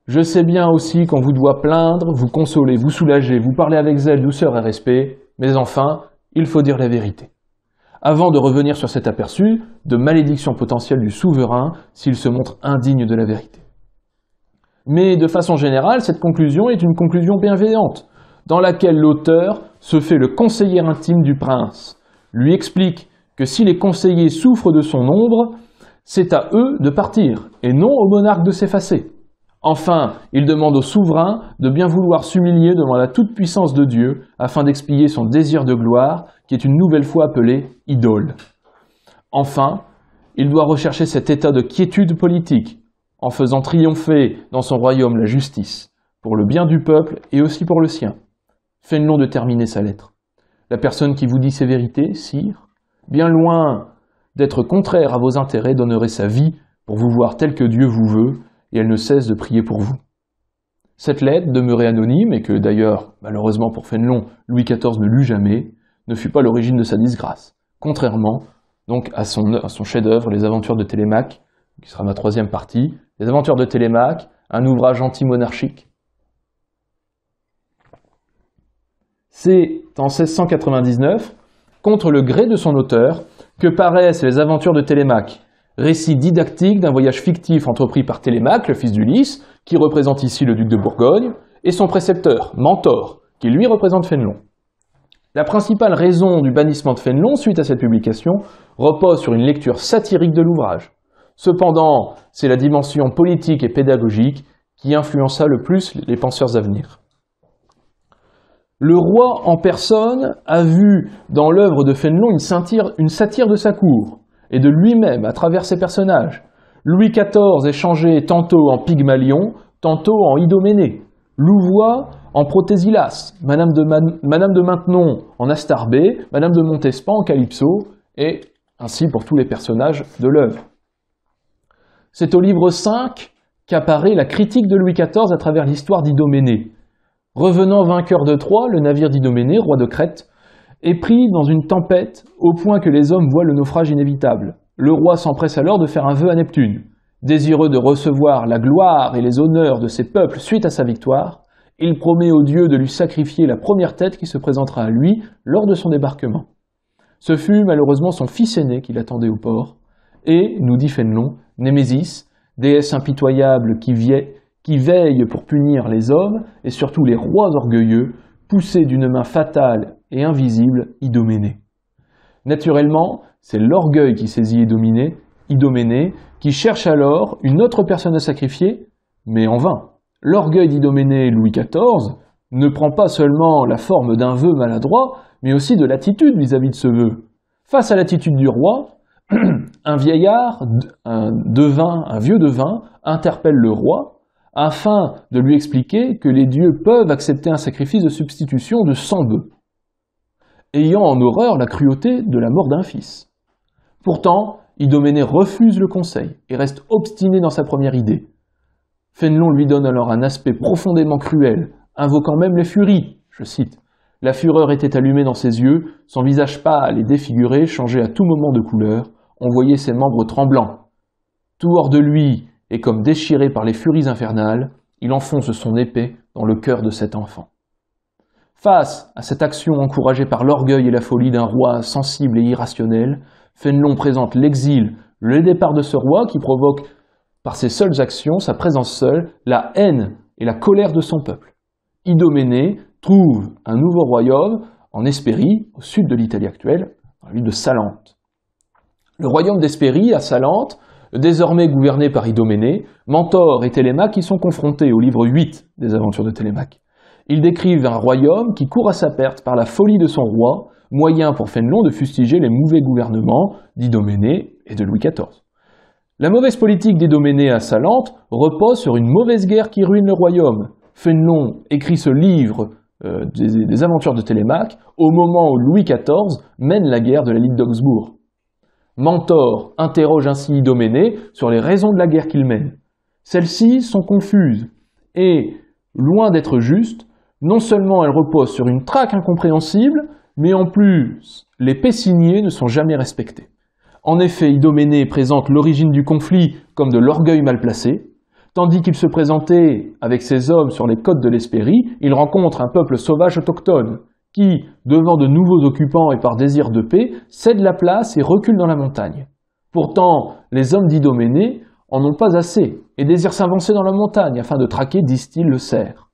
Je sais bien aussi qu'on vous doit plaindre, vous consoler, vous soulager, vous parler avec zèle, douceur et respect, mais enfin, il faut dire la vérité avant de revenir sur cet aperçu de malédiction potentielle du souverain s'il se montre indigne de la vérité. Mais de façon générale, cette conclusion est une conclusion bienveillante, dans laquelle l'auteur se fait le conseiller intime du prince, lui explique que si les conseillers souffrent de son ombre, c'est à eux de partir, et non au monarque de s'effacer. Enfin, il demande au souverain de bien vouloir s'humilier devant la toute-puissance de Dieu afin d'expier son désir de gloire, qui est une nouvelle fois appelé idole. Enfin, il doit rechercher cet état de quiétude politique, en faisant triompher dans son royaume la justice, pour le bien du peuple et aussi pour le sien. Fénelon de terminer sa lettre. La personne qui vous dit ces vérités, sire, bien loin d'être contraire à vos intérêts, donnerait sa vie pour vous voir tel que Dieu vous veut, et elle ne cesse de prier pour vous. Cette lettre, demeurée anonyme, et que d'ailleurs, malheureusement pour Fénelon, Louis XIV ne lut jamais, ne fut pas l'origine de sa disgrâce, contrairement donc à son, son chef-d'œuvre Les Aventures de Télémaque, qui sera ma troisième partie, Les Aventures de Télémaque, un ouvrage anti-monarchique. C'est en 1699, contre le gré de son auteur, que paraissent Les Aventures de Télémaque, récit didactique d'un voyage fictif entrepris par Télémaque, le fils d'Ulysse, qui représente ici le duc de Bourgogne, et son précepteur, Mentor, qui lui représente Fénelon. La principale raison du bannissement de Fénelon suite à cette publication repose sur une lecture satirique de l'ouvrage. Cependant, c'est la dimension politique et pédagogique qui influença le plus les penseurs à venir. Le roi en personne a vu dans l'œuvre de Fénelon une une satire de sa cour, et de lui-même à travers ses personnages. Louis XIV est changé tantôt en Pygmalion, tantôt en Idoménée, Louvois en Prothésilas, Madame de, Maintenon en Astarbé, Madame de Montespan en Calypso, et ainsi pour tous les personnages de l'œuvre. C'est au livre 5 qu'apparaît la critique de Louis XIV à travers l'histoire d'Idoménée. Revenant vainqueur de Troie, le navire d'Idoménée, roi de Crète, est pris dans une tempête au point que les hommes voient le naufrage inévitable. Le roi s'empresse alors de faire un vœu à Neptune. Désireux de recevoir la gloire et les honneurs de ses peuples suite à sa victoire, il promet au dieu de lui sacrifier la première tête qui se présentera à lui lors de son débarquement. Ce fut malheureusement son fils aîné qui l'attendait au port, et, nous dit Fénelon, Némésis, déesse impitoyable qui, qui veille pour punir les hommes et surtout les rois orgueilleux, poussée d'une main fatale et invisible Idoménée. Naturellement, c'est l'orgueil qui saisit Idoménée, qui cherche alors une autre personne à sacrifier, mais en vain. L'orgueil d'Idoménée Louis XIV ne prend pas seulement la forme d'un vœu maladroit, mais aussi de l'attitude vis-à-vis de ce vœu. Face à l'attitude du roi, un vieillard, un devin, un vieux devin, interpelle le roi afin de lui expliquer que les dieux peuvent accepter un sacrifice de substitution de 100 bœufs ayant en horreur la cruauté de la mort d'un fils. Pourtant, Idoménée refuse le conseil et reste obstiné dans sa première idée. Fénelon lui donne alors un aspect profondément cruel, invoquant même les furies, je cite. La fureur était allumée dans ses yeux, son visage pâle et défiguré changeait à tout moment de couleur, on voyait ses membres tremblants. Tout hors de lui, et comme déchiré par les furies infernales, il enfonce son épée dans le cœur de cet enfant. Face à cette action encouragée par l'orgueil et la folie d'un roi sensible et irrationnel, Fénelon présente l'exil, le départ de ce roi qui provoque par ses seules actions, sa présence seule, la haine et la colère de son peuple. Idoménée trouve un nouveau royaume en Hespérie, au sud de l'Italie actuelle, dans la ville de Salente. Le royaume d'Hespérie, à Salente, désormais gouverné par Idoménée, Mentor et Télémaque y sont confrontés au livre 8 des aventures de Télémaque. Ils décrivent un royaume qui court à sa perte par la folie de son roi, moyen pour Fénelon de fustiger les mauvais gouvernements d'Idoménée et de Louis XIV. La mauvaise politique d'Idoménée à Salente repose sur une mauvaise guerre qui ruine le royaume. Fénelon écrit ce livre euh, des, des, aventures de Télémaque au moment où Louis XIV mène la guerre de la Ligue d'Augsbourg. Mentor interroge ainsi Idoménée sur les raisons de la guerre qu'il mène. Celles-ci sont confuses et, loin d'être justes, non seulement elle repose sur une traque incompréhensible, mais en plus, les signées ne sont jamais respectés. En effet, Idoménée présente l'origine du conflit comme de l'orgueil mal placé, tandis qu'il se présentait avec ses hommes sur les côtes de l'Hespérie, il rencontre un peuple sauvage autochtone, qui, devant de nouveaux occupants et par désir de paix, cède la place et recule dans la montagne. Pourtant, les hommes d'Idoménée en ont pas assez et désirent s'avancer dans la montagne afin de traquer, disent-ils, le cerf.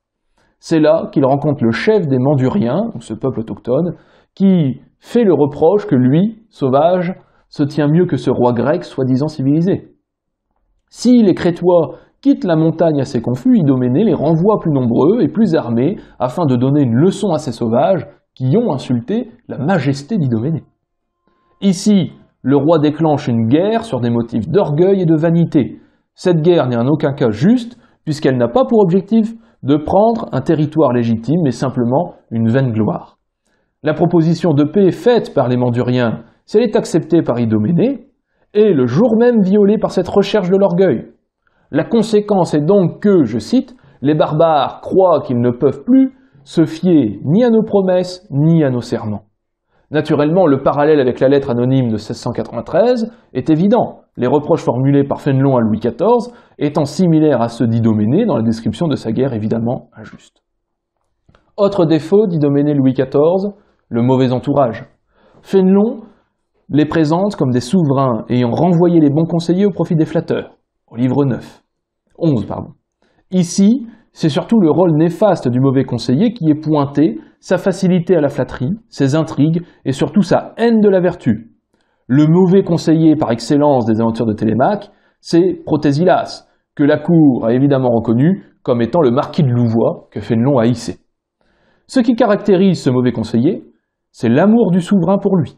C'est là qu'il rencontre le chef des Manduriens, ou ce peuple autochtone, qui fait le reproche que lui, sauvage, se tient mieux que ce roi grec soi-disant civilisé. Si les Crétois quittent la montagne assez confus, Idoménée les renvoie plus nombreux et plus armés afin de donner une leçon à ces sauvages qui ont insulté la majesté d'Idoménée. Ici, le roi déclenche une guerre sur des motifs d'orgueil et de vanité. Cette guerre n'est en aucun cas juste, puisqu'elle n'a pas pour objectif de prendre un territoire légitime, mais simplement une vaine gloire. La proposition de paix faite par les Manduriens, si elle est acceptée par Idoménée, est le jour même violée par cette recherche de l'orgueil. La conséquence est donc que, je cite, les barbares croient qu'ils ne peuvent plus se fier ni à nos promesses ni à nos serments. Naturellement, le parallèle avec la lettre anonyme de 1693 est évident, les reproches formulés par Fénelon à Louis XIV étant similaires à ceux d'Idoménée dans la description de sa guerre évidemment injuste. Autre défaut d'Idoménée Louis XIV, le mauvais entourage. Fénelon les présente comme des souverains ayant renvoyé les bons conseillers au profit des flatteurs, au livre 9. 11, pardon. Ici, c'est surtout le rôle néfaste du mauvais conseiller qui est pointé, sa facilité à la flatterie, ses intrigues et surtout sa haine de la vertu. Le mauvais conseiller par excellence des aventures de Télémaque, c'est Protésilas, que la cour a évidemment reconnu comme étant le marquis de Louvois que Fénelon a hissé. Ce qui caractérise ce mauvais conseiller, c'est l'amour du souverain pour lui.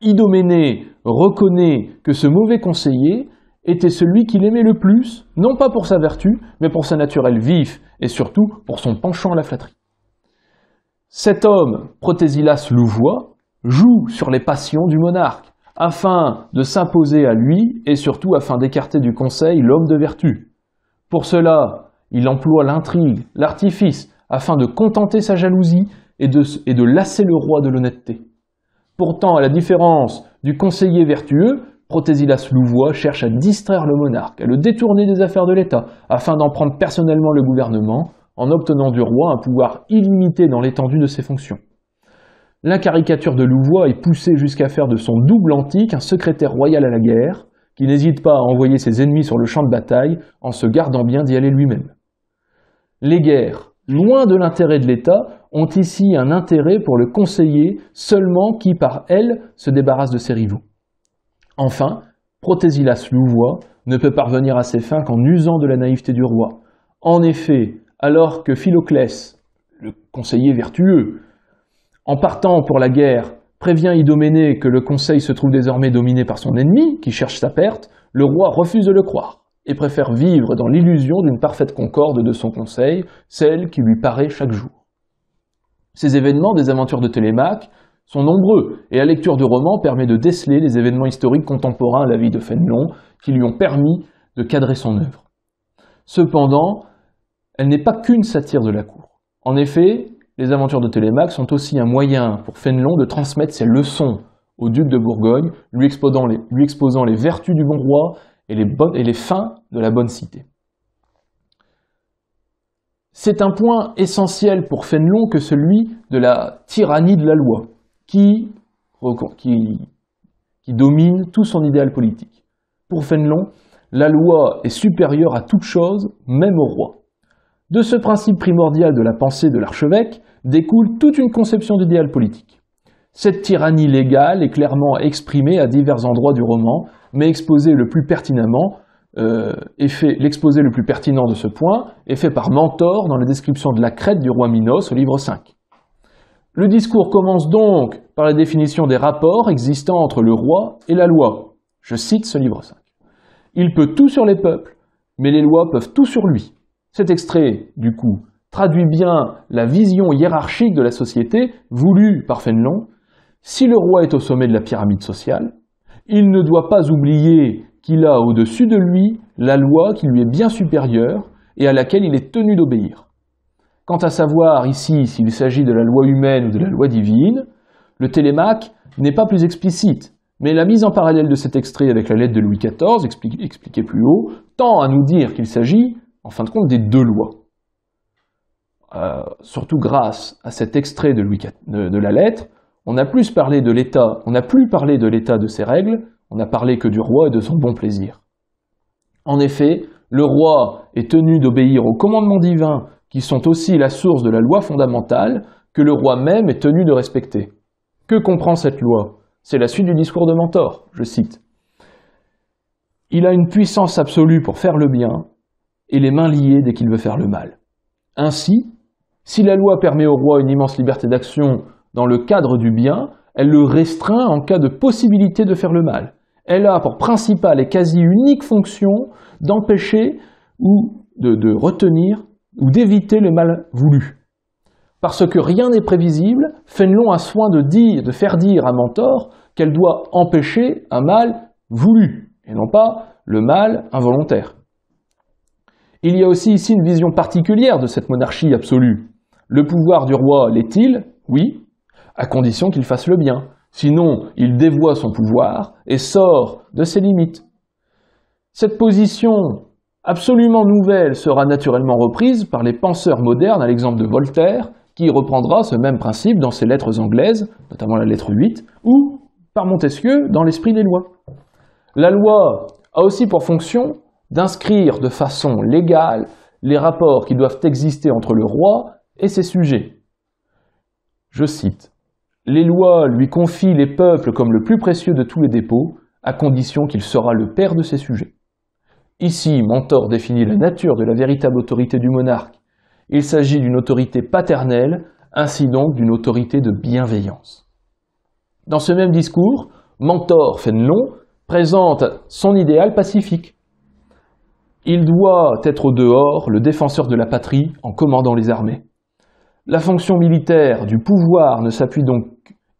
Idoménée reconnaît que ce mauvais conseiller était celui qu'il aimait le plus, non pas pour sa vertu, mais pour sa naturelle vif, et surtout pour son penchant à la flatterie. Cet homme, Protésilas Louvois, joue sur les passions du monarque, afin de s'imposer à lui, et surtout afin d'écarter du conseil l'homme de vertu. Pour cela, il emploie l'intrigue, l'artifice, afin de contenter sa jalousie et de lasser le roi de l'honnêteté. Pourtant, à la différence du conseiller vertueux, Protésilas Louvois cherche à distraire le monarque, à le détourner des affaires de l'État, afin d'en prendre personnellement le gouvernement, en obtenant du roi un pouvoir illimité dans l'étendue de ses fonctions. La caricature de Louvois est poussée jusqu'à faire de son double antique un secrétaire royal à la guerre, qui n'hésite pas à envoyer ses ennemis sur le champ de bataille en se gardant bien d'y aller lui-même. Les guerres, loin de l'intérêt de l'État, ont ici un intérêt pour le conseiller seulement qui, par elles, se débarrasse de ses rivaux. Enfin, Protésilas Louvois ne peut parvenir à ses fins qu'en usant de la naïveté du roi. En effet, alors que Philoclès, le conseiller vertueux, en partant pour la guerre, prévient Idoménée que le conseil se trouve désormais dominé par son ennemi, qui cherche sa perte, le roi refuse de le croire, et préfère vivre dans l'illusion d'une parfaite concorde de son conseil, celle qui lui paraît chaque jour. Ces événements des aventures de Télémaque sont nombreux, et la lecture de romans permet de déceler les événements historiques contemporains à la vie de Fénelon qui lui ont permis de cadrer son œuvre. Cependant, elle n'est pas qu'une satire de la cour. En effet, les aventures de Télémaque sont aussi un moyen pour Fénelon de transmettre ses leçons au duc de Bourgogne, lui exposant les, vertus du bon roi et les, et les fins de la bonne cité. C'est un point essentiel pour Fénelon que celui de la tyrannie de la loi qui, domine tout son idéal politique. Pour Fénelon, la loi est supérieure à toute chose, même au roi. De ce principe primordial de la pensée de l'archevêque découle toute une conception d'idéal politique. Cette tyrannie légale est clairement exprimée à divers endroits du roman, mais exposée le plus pertinemment, euh, l'exposé le plus pertinent de ce point est fait par Mentor dans la description de la crête du roi Minos au livre 5. Le discours commence donc par la définition des rapports existants entre le roi et la loi. Je cite ce livre 5. Il peut tout sur les peuples, mais les lois peuvent tout sur lui. Cet extrait, du coup, traduit bien la vision hiérarchique de la société voulue par Fénelon. Si le roi est au sommet de la pyramide sociale, il ne doit pas oublier qu'il a au-dessus de lui la loi qui lui est bien supérieure et à laquelle il est tenu d'obéir. Quant à savoir ici s'il s'agit de la loi humaine ou de la loi divine, le télémaque n'est pas plus explicite, mais la mise en parallèle de cet extrait avec la lettre de Louis XIV, expliquée plus haut, tend à nous dire qu'il s'agit, en fin de compte, des deux lois. Euh, surtout grâce à cet extrait de, la lettre, on n'a plus parlé de l'État, on n'a plus parlé de l'État de ses règles, on n'a parlé que du roi et de son bon plaisir. En effet, le roi est tenu d'obéir au commandement divin qui sont aussi la source de la loi fondamentale que le roi même est tenu de respecter. Que comprend cette loi C'est la suite du discours de Mentor, je cite. Il a une puissance absolue pour faire le bien et les mains liées dès qu'il veut faire le mal. Ainsi, si la loi permet au roi une immense liberté d'action dans le cadre du bien, elle le restreint en cas de possibilité de faire le mal. Elle a pour principale et quasi unique fonction d'empêcher ou de, retenir ou d'éviter le mal voulu. Parce que rien n'est prévisible, Fénelon a soin de dire, de faire dire à Mentor qu'elle doit empêcher un mal voulu, et non pas le mal involontaire. Il y a aussi ici une vision particulière de cette monarchie absolue. Le pouvoir du roi l'est-il Oui, à condition qu'il fasse le bien. Sinon, il dévoie son pouvoir et sort de ses limites. Cette position absolument nouvelle sera naturellement reprise par les penseurs modernes, à l'exemple de Voltaire, qui reprendra ce même principe dans ses lettres anglaises, notamment la lettre 8, ou par Montesquieu dans l'esprit des lois. La loi a aussi pour fonction d'inscrire de façon légale les rapports qui doivent exister entre le roi et ses sujets. Je cite Les lois lui confient les peuples comme le plus précieux de tous les dépôts, à condition qu'il sera le père de ses sujets. Ici, Mentor définit la nature de la véritable autorité du monarque. Il s'agit d'une autorité paternelle, ainsi donc d'une autorité de bienveillance. Dans ce même discours, Mentor Fénelon présente son idéal pacifique. Il doit être au dehors le défenseur de la patrie en commandant les armées. La fonction militaire du pouvoir ne s'appuie donc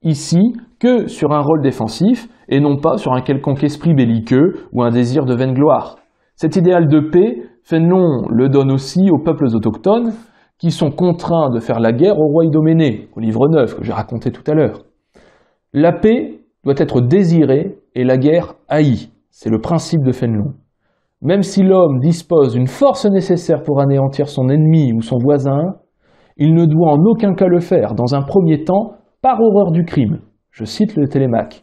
ici que sur un rôle défensif et non pas sur un quelconque esprit belliqueux ou un désir de gloire. Cet idéal de paix, Fénelon le donne aussi aux peuples autochtones qui sont contraints de faire la guerre au roi Idoménée, au livre 9 que j'ai raconté tout à l'heure. La paix doit être désirée et la guerre haïe. C'est le principe de Fénelon. Même si l'homme dispose d'une force nécessaire pour anéantir son ennemi ou son voisin, il ne doit en aucun cas le faire, dans un premier temps, par horreur du crime. Je cite le Télémaque.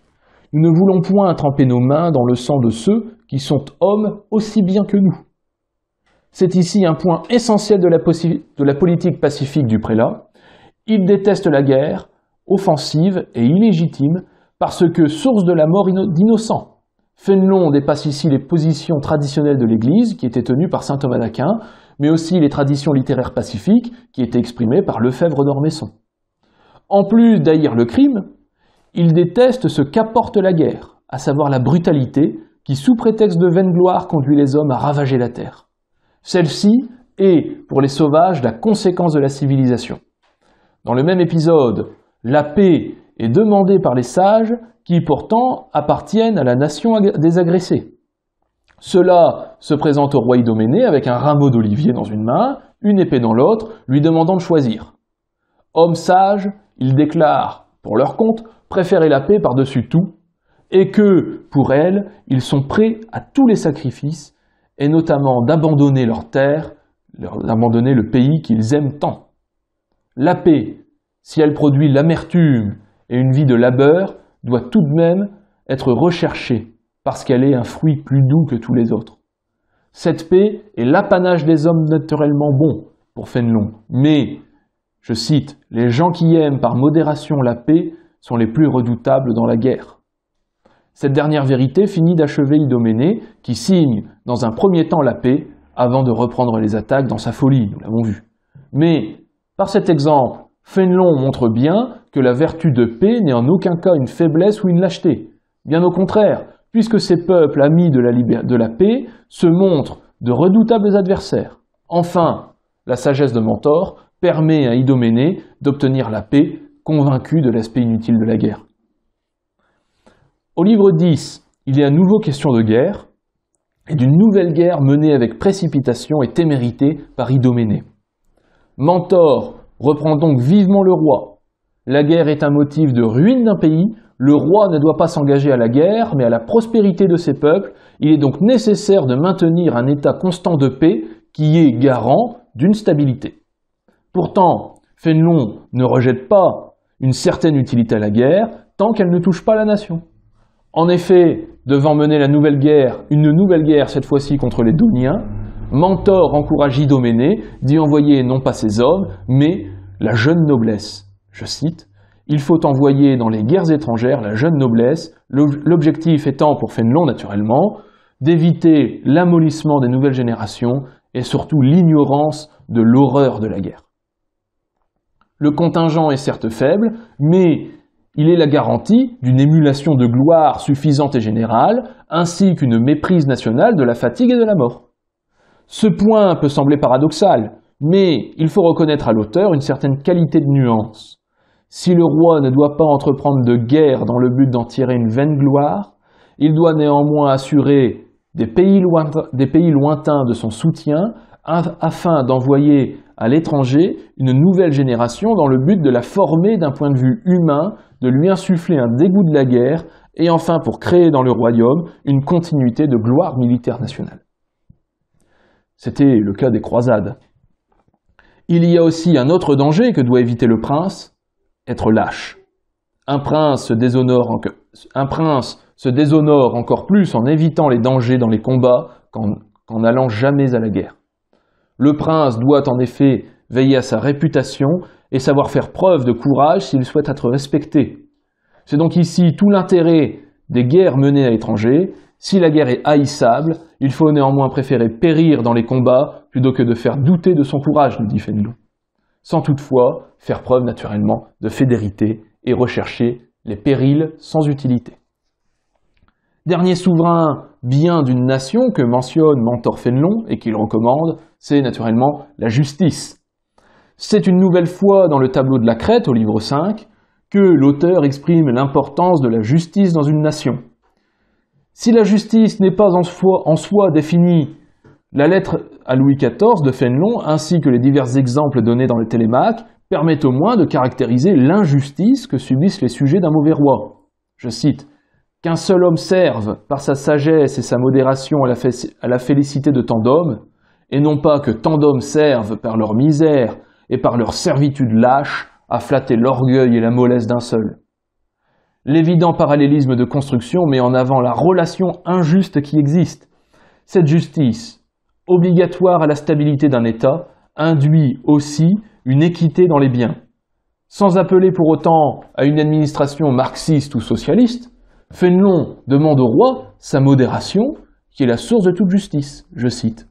Nous ne voulons point tremper nos mains dans le sang de ceux qui sont hommes aussi bien que nous. C'est ici un point essentiel de la, politique pacifique du prélat. Il déteste la guerre, offensive et illégitime, parce que source de la mort d'innocents. Fénelon dépasse ici les positions traditionnelles de l'Église, qui étaient tenues par saint Thomas d'Aquin, mais aussi les traditions littéraires pacifiques, qui étaient exprimées par Lefebvre d'Ormesson. En plus d'ailleurs le crime, il déteste ce qu'apporte la guerre, à savoir la brutalité, qui, sous prétexte de vaine gloire, conduit les hommes à ravager la terre. Celle-ci est, pour les sauvages, la conséquence de la civilisation. Dans le même épisode, la paix est demandée par les sages qui pourtant appartiennent à la nation des agressés. Cela se présente au roi Idoménée avec un rameau d'olivier dans une main, une épée dans l'autre, lui demandant de choisir. Hommes sages, ils déclarent, pour leur compte, préférer la paix par-dessus tout, et que, pour elle, ils sont prêts à tous les sacrifices, et notamment d'abandonner leur terre, d'abandonner le pays qu'ils aiment tant. La paix, si elle produit l'amertume et une vie de labeur, doit tout de même être recherchée, parce qu'elle est un fruit plus doux que tous les autres. Cette paix est l'apanage des hommes naturellement bons, pour Fénelon, mais, je cite, les gens qui aiment par modération la paix sont les plus redoutables dans la guerre. Cette dernière vérité finit d'achever Idoménée, qui signe dans un premier temps la paix, avant de reprendre les attaques dans sa folie, nous l'avons vu. Mais, par cet exemple, Fénelon montre bien que la vertu de paix n'est en aucun cas une faiblesse ou une lâcheté. Bien au contraire, puisque ces peuples amis de la, paix se montrent de redoutables adversaires. Enfin, la sagesse de Mentor permet à Idoménée d'obtenir la paix, convaincu de l'aspect inutile de la guerre. Au livre 10, il est à nouveau question de guerre, et d'une nouvelle guerre menée avec précipitation et témérité par Idoménée. Mentor reprend donc vivement le roi. La guerre est un motif de ruine d'un pays, le roi ne doit pas s'engager à la guerre, mais à la prospérité de ses peuples, il est donc nécessaire de maintenir un état constant de paix qui est garant d'une stabilité. Pourtant, Fénelon ne rejette pas une certaine utilité à la guerre tant qu'elle ne touche pas la nation en effet, devant mener la nouvelle guerre, une nouvelle guerre cette fois-ci contre les Doniens, Mentor encourage Idoménée d'y envoyer non pas ses hommes, mais la jeune noblesse. Je cite Il faut envoyer dans les guerres étrangères la jeune noblesse, l'objectif étant pour Fénelon naturellement d'éviter l'amollissement des nouvelles générations et surtout l'ignorance de l'horreur de la guerre. Le contingent est certes faible, mais il est la garantie d'une émulation de gloire suffisante et générale, ainsi qu'une méprise nationale de la fatigue et de la mort. Ce point peut sembler paradoxal, mais il faut reconnaître à l'auteur une certaine qualité de nuance. Si le roi ne doit pas entreprendre de guerre dans le but d'en tirer une vaine gloire, il doit néanmoins assurer des pays, lointains de son soutien afin d'envoyer à l'étranger une nouvelle génération dans le but de la former d'un point de vue humain, de lui insuffler un dégoût de la guerre, et enfin pour créer dans le royaume une continuité de gloire militaire nationale. C'était le cas des croisades. Il y a aussi un autre danger que doit éviter le prince, être lâche. Un prince se déshonore, un prince se déshonore encore plus en évitant les dangers dans les combats qu'en n'allant jamais à la guerre. Le prince doit en effet veiller à sa réputation et savoir faire preuve de courage s'il souhaite être respecté. C'est donc ici tout l'intérêt des guerres menées à l'étranger. Si la guerre est haïssable, il faut néanmoins préférer périr dans les combats plutôt que de faire douter de son courage, nous dit Fénelon. Sans toutefois faire preuve naturellement de fédérité et rechercher les périls sans utilité. Dernier souverain bien d'une nation que mentionne Mentor Fénelon et qu'il recommande, c'est naturellement la justice. C'est une nouvelle fois dans le tableau de la Crète, au livre 5, que l'auteur exprime l'importance de la justice dans une nation. Si la justice n'est pas en soi, définie, la lettre à Louis XIV de Fénelon, ainsi que les divers exemples donnés dans le Télémaque, permettent au moins de caractériser l'injustice que subissent les sujets d'un mauvais roi. Je cite Qu'un seul homme serve, par sa sagesse et sa modération, à la félicité de tant d'hommes, et non pas que tant d'hommes servent par leur misère et par leur servitude lâche à flatter l'orgueil et la mollesse d'un seul. L'évident parallélisme de construction met en avant la relation injuste qui existe. Cette justice, obligatoire à la stabilité d'un État, induit aussi une équité dans les biens. Sans appeler pour autant à une administration marxiste ou socialiste, Fénelon demande au roi sa modération, qui est la source de toute justice, je cite.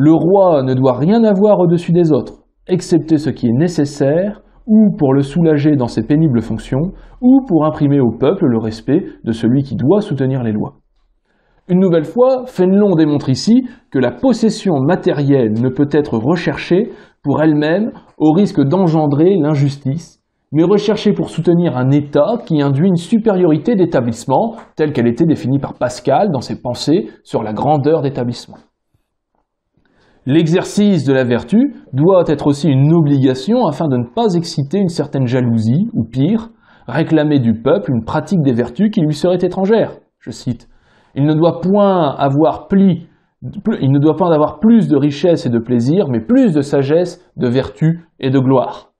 Le roi ne doit rien avoir au-dessus des autres, excepté ce qui est nécessaire, ou pour le soulager dans ses pénibles fonctions, ou pour imprimer au peuple le respect de celui qui doit soutenir les lois. Une nouvelle fois, Fénelon démontre ici que la possession matérielle ne peut être recherchée pour elle-même au risque d'engendrer l'injustice, mais recherchée pour soutenir un État qui induit une supériorité d'établissement telle qu'elle était définie par Pascal dans ses pensées sur la grandeur d'établissement. L'exercice de la vertu doit être aussi une obligation afin de ne pas exciter une certaine jalousie, ou pire, réclamer du peuple une pratique des vertus qui lui serait étrangère. Je cite. Il ne doit point avoir il ne doit avoir plus de richesse et de plaisir, mais plus de sagesse, de vertu et de gloire.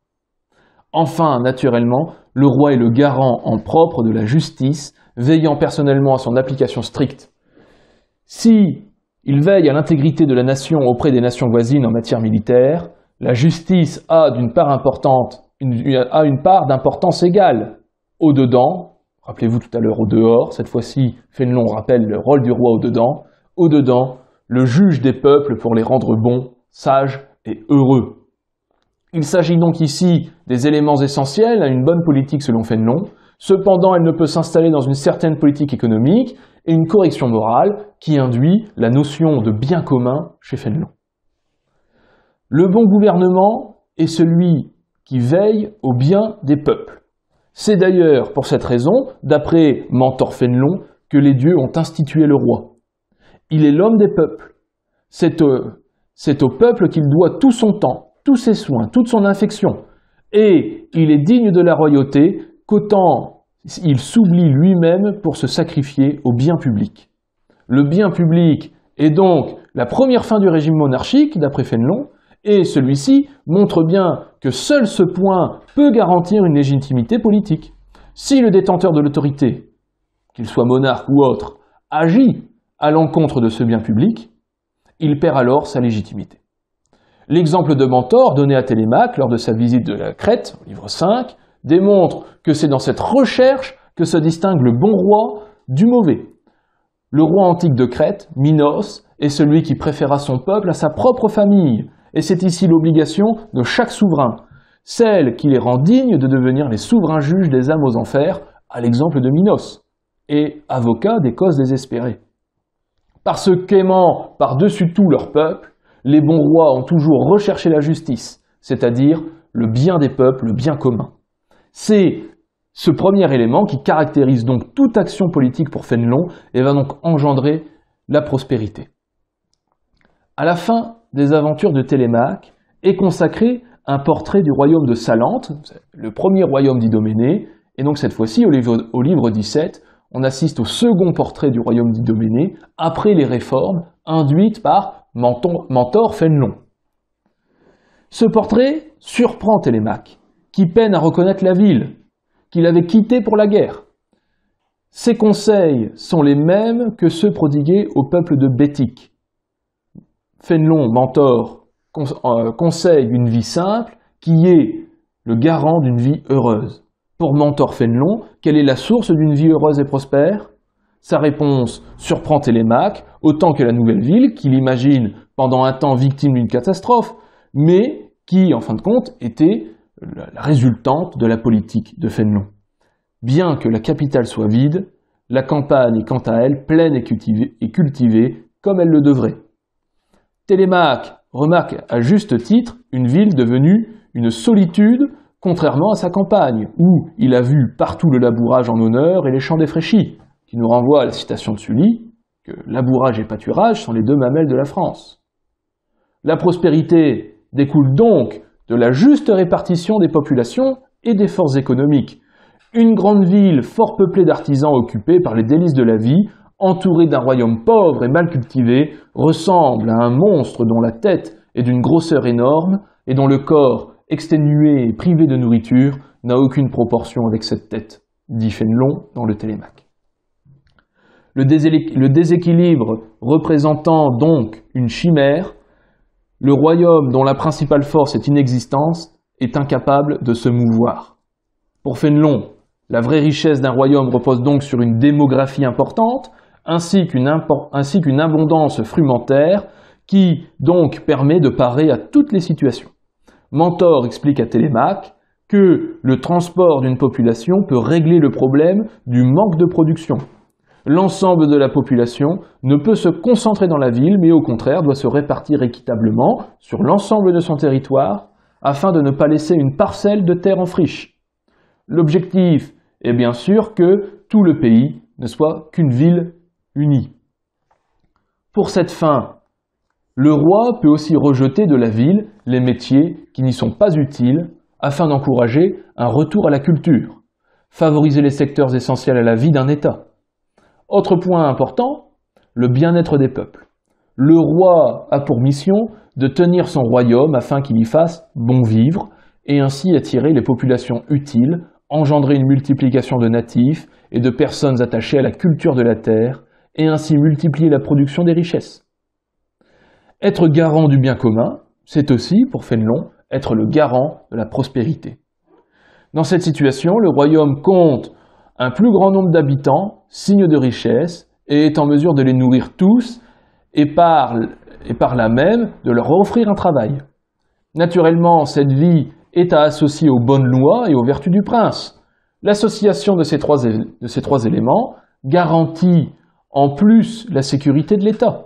Enfin, naturellement, le roi est le garant en propre de la justice, veillant personnellement à son application stricte. Si il veille à l'intégrité de la nation auprès des nations voisines en matière militaire. La justice a d'une part importante, une, a une part d'importance égale. Au-dedans, rappelez-vous tout à l'heure au-dehors, cette fois-ci, Fénelon rappelle le rôle du roi au-dedans. Au-dedans, le juge des peuples pour les rendre bons, sages et heureux. Il s'agit donc ici des éléments essentiels à une bonne politique selon Fénelon, Cependant, elle ne peut s'installer dans une certaine politique économique et une correction morale qui induit la notion de bien commun chez Fénelon. Le bon gouvernement est celui qui veille au bien des peuples. C'est d'ailleurs pour cette raison, d'après Mentor Fénelon, que les dieux ont institué le roi. Il est l'homme des peuples. C'est au, euh, au peuple qu'il doit tout son temps, tous ses soins, toute son affection. Et il est digne de la royauté qu'autant il s'oublie lui-même pour se sacrifier au bien public. Le bien public est donc la première fin du régime monarchique, d'après Fénelon, et celui-ci montre bien que seul ce point peut garantir une légitimité politique. Si le détenteur de l'autorité, qu'il soit monarque ou autre, agit à l'encontre de ce bien public, il perd alors sa légitimité. L'exemple de Mentor donné à Télémaque lors de sa visite de la Crète, au livre 5, démontre que c'est dans cette recherche que se distingue le bon roi du mauvais. Le roi antique de Crète, Minos, est celui qui préféra son peuple à sa propre famille, et c'est ici l'obligation de chaque souverain, celle qui les rend dignes de devenir les souverains juges des âmes aux enfers, à l'exemple de Minos, et avocat des causes désespérées. Parce qu'aimant par-dessus tout leur peuple, les bons rois ont toujours recherché la justice, c'est-à-dire le bien des peuples, le bien commun. C'est ce premier élément qui caractérise donc toute action politique pour Fénelon et va donc engendrer la prospérité. À la fin des aventures de Télémaque est consacré un portrait du royaume de Salente, le premier royaume d'Idoménée, et donc cette fois-ci, au livre, au livre 17, on assiste au second portrait du royaume d'Idoménée après les réformes induites par Mentor Fénelon. Ce portrait surprend Télémaque qui peine à reconnaître la ville, qu'il avait quittée pour la guerre. Ces conseils sont les mêmes que ceux prodigués au peuple de Bétique. Fénelon, mentor, euh, conseille une vie simple qui est le garant d'une vie heureuse. Pour mentor Fénelon, quelle est la source d'une vie heureuse et prospère Sa réponse surprend Télémaque autant que la nouvelle ville qu'il imagine pendant un temps victime d'une catastrophe, mais qui, en fin de compte, était la résultante de la politique de Fénelon. Bien que la capitale soit vide, la campagne est quant à elle pleine et cultivée, et cultivée comme elle le devrait. Télémaque remarque à juste titre une ville devenue une solitude contrairement à sa campagne, où il a vu partout le labourage en honneur et les champs défraîchis, qui nous renvoie à la citation de Sully, que labourage et pâturage sont les deux mamelles de la France. La prospérité découle donc de la juste répartition des populations et des forces économiques. Une grande ville fort peuplée d'artisans occupés par les délices de la vie, entourée d'un royaume pauvre et mal cultivé, ressemble à un monstre dont la tête est d'une grosseur énorme et dont le corps, exténué et privé de nourriture, n'a aucune proportion avec cette tête, dit Fénelon dans le Télémaque. le déséquilibre représentant donc une chimère, le royaume dont la principale force est inexistence est incapable de se mouvoir. Pour Fénelon, la vraie richesse d'un royaume repose donc sur une démographie importante, ainsi qu'une abondance frumentaire, qui donc permet de parer à toutes les situations. Mentor explique à Télémaque que le transport d'une population peut régler le problème du manque de production, L'ensemble de la population ne peut se concentrer dans la ville, mais au contraire doit se répartir équitablement sur l'ensemble de son territoire, afin de ne pas laisser une parcelle de terre en friche. L'objectif est bien sûr que tout le pays ne soit qu'une ville unie. Pour cette fin, le roi peut aussi rejeter de la ville les métiers qui n'y sont pas utiles afin d'encourager un retour à la culture, favoriser les secteurs essentiels à la vie d'un État. Autre point important, le bien-être des peuples. Le roi a pour mission de tenir son royaume afin qu'il y fasse bon vivre et ainsi attirer les populations utiles, engendrer une multiplication de natifs et de personnes attachées à la culture de la terre et ainsi multiplier la production des richesses. Être garant du bien commun, c'est aussi, pour Fénelon, être le garant de la prospérité. Dans cette situation, le royaume compte un plus grand nombre d'habitants, signe de richesse, et est en mesure de les nourrir tous, et par, et là même de leur offrir un travail. Naturellement, cette vie est à associer aux bonnes lois et aux vertus du prince. L'association de, de ces trois éléments garantit en plus la sécurité de l'État.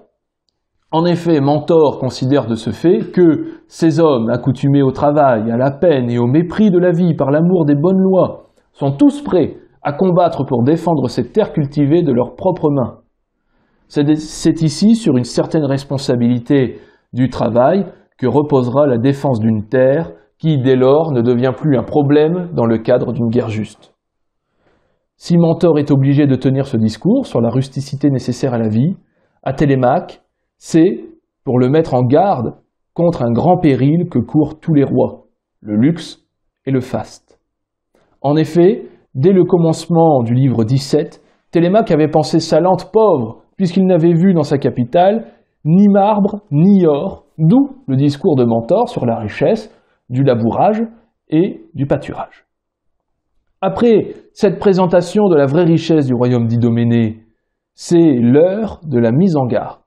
En effet, Mentor considère de ce fait que ces hommes, accoutumés au travail, à la peine et au mépris de la vie par l'amour des bonnes lois, sont tous prêts à combattre pour défendre ces terres cultivées de leurs propres mains. C'est ici sur une certaine responsabilité du travail que reposera la défense d'une terre qui, dès lors, ne devient plus un problème dans le cadre d'une guerre juste. Si Mentor est obligé de tenir ce discours sur la rusticité nécessaire à la vie, à Télémaque, c'est pour le mettre en garde contre un grand péril que courent tous les rois, le luxe et le faste. En effet, Dès le commencement du livre 17, Télémaque avait pensé sa lente pauvre, puisqu'il n'avait vu dans sa capitale ni marbre ni or, d'où le discours de Mentor sur la richesse du labourage et du pâturage. Après cette présentation de la vraie richesse du royaume d'Idoménée, c'est l'heure de la mise en garde.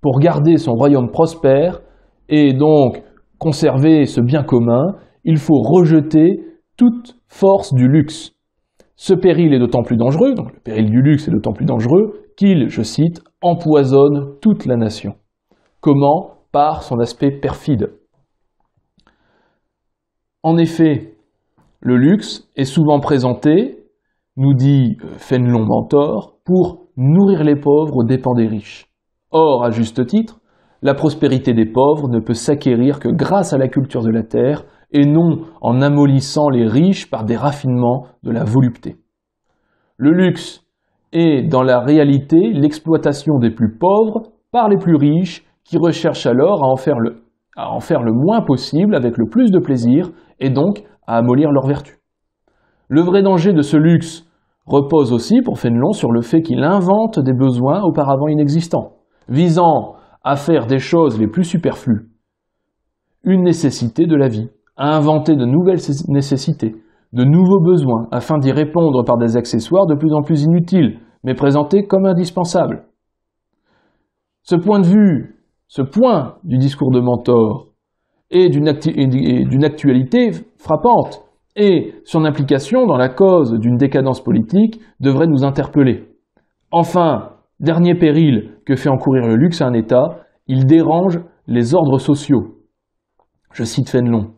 Pour garder son royaume prospère et donc conserver ce bien commun, il faut rejeter toute force du luxe. Ce péril est d'autant plus dangereux, donc le péril du luxe est d'autant plus dangereux, qu'il, je cite, empoisonne toute la nation. Comment Par son aspect perfide. En effet, le luxe est souvent présenté, nous dit euh, Fénelon Mentor, pour nourrir les pauvres aux dépens des riches. Or, à juste titre, la prospérité des pauvres ne peut s'acquérir que grâce à la culture de la terre, et non en amollissant les riches par des raffinements de la volupté. Le luxe est dans la réalité l'exploitation des plus pauvres par les plus riches qui recherchent alors à en faire le, en faire le moins possible avec le plus de plaisir et donc à amollir leur vertus. Le vrai danger de ce luxe repose aussi pour Fénelon sur le fait qu'il invente des besoins auparavant inexistants, visant à faire des choses les plus superflues une nécessité de la vie à inventer de nouvelles nécessités, de nouveaux besoins, afin d'y répondre par des accessoires de plus en plus inutiles, mais présentés comme indispensables. Ce point de vue, ce point du discours de mentor est d'une actualité frappante, et son implication dans la cause d'une décadence politique devrait nous interpeller. Enfin, dernier péril que fait encourir le luxe à un État, il dérange les ordres sociaux. Je cite Fénelon.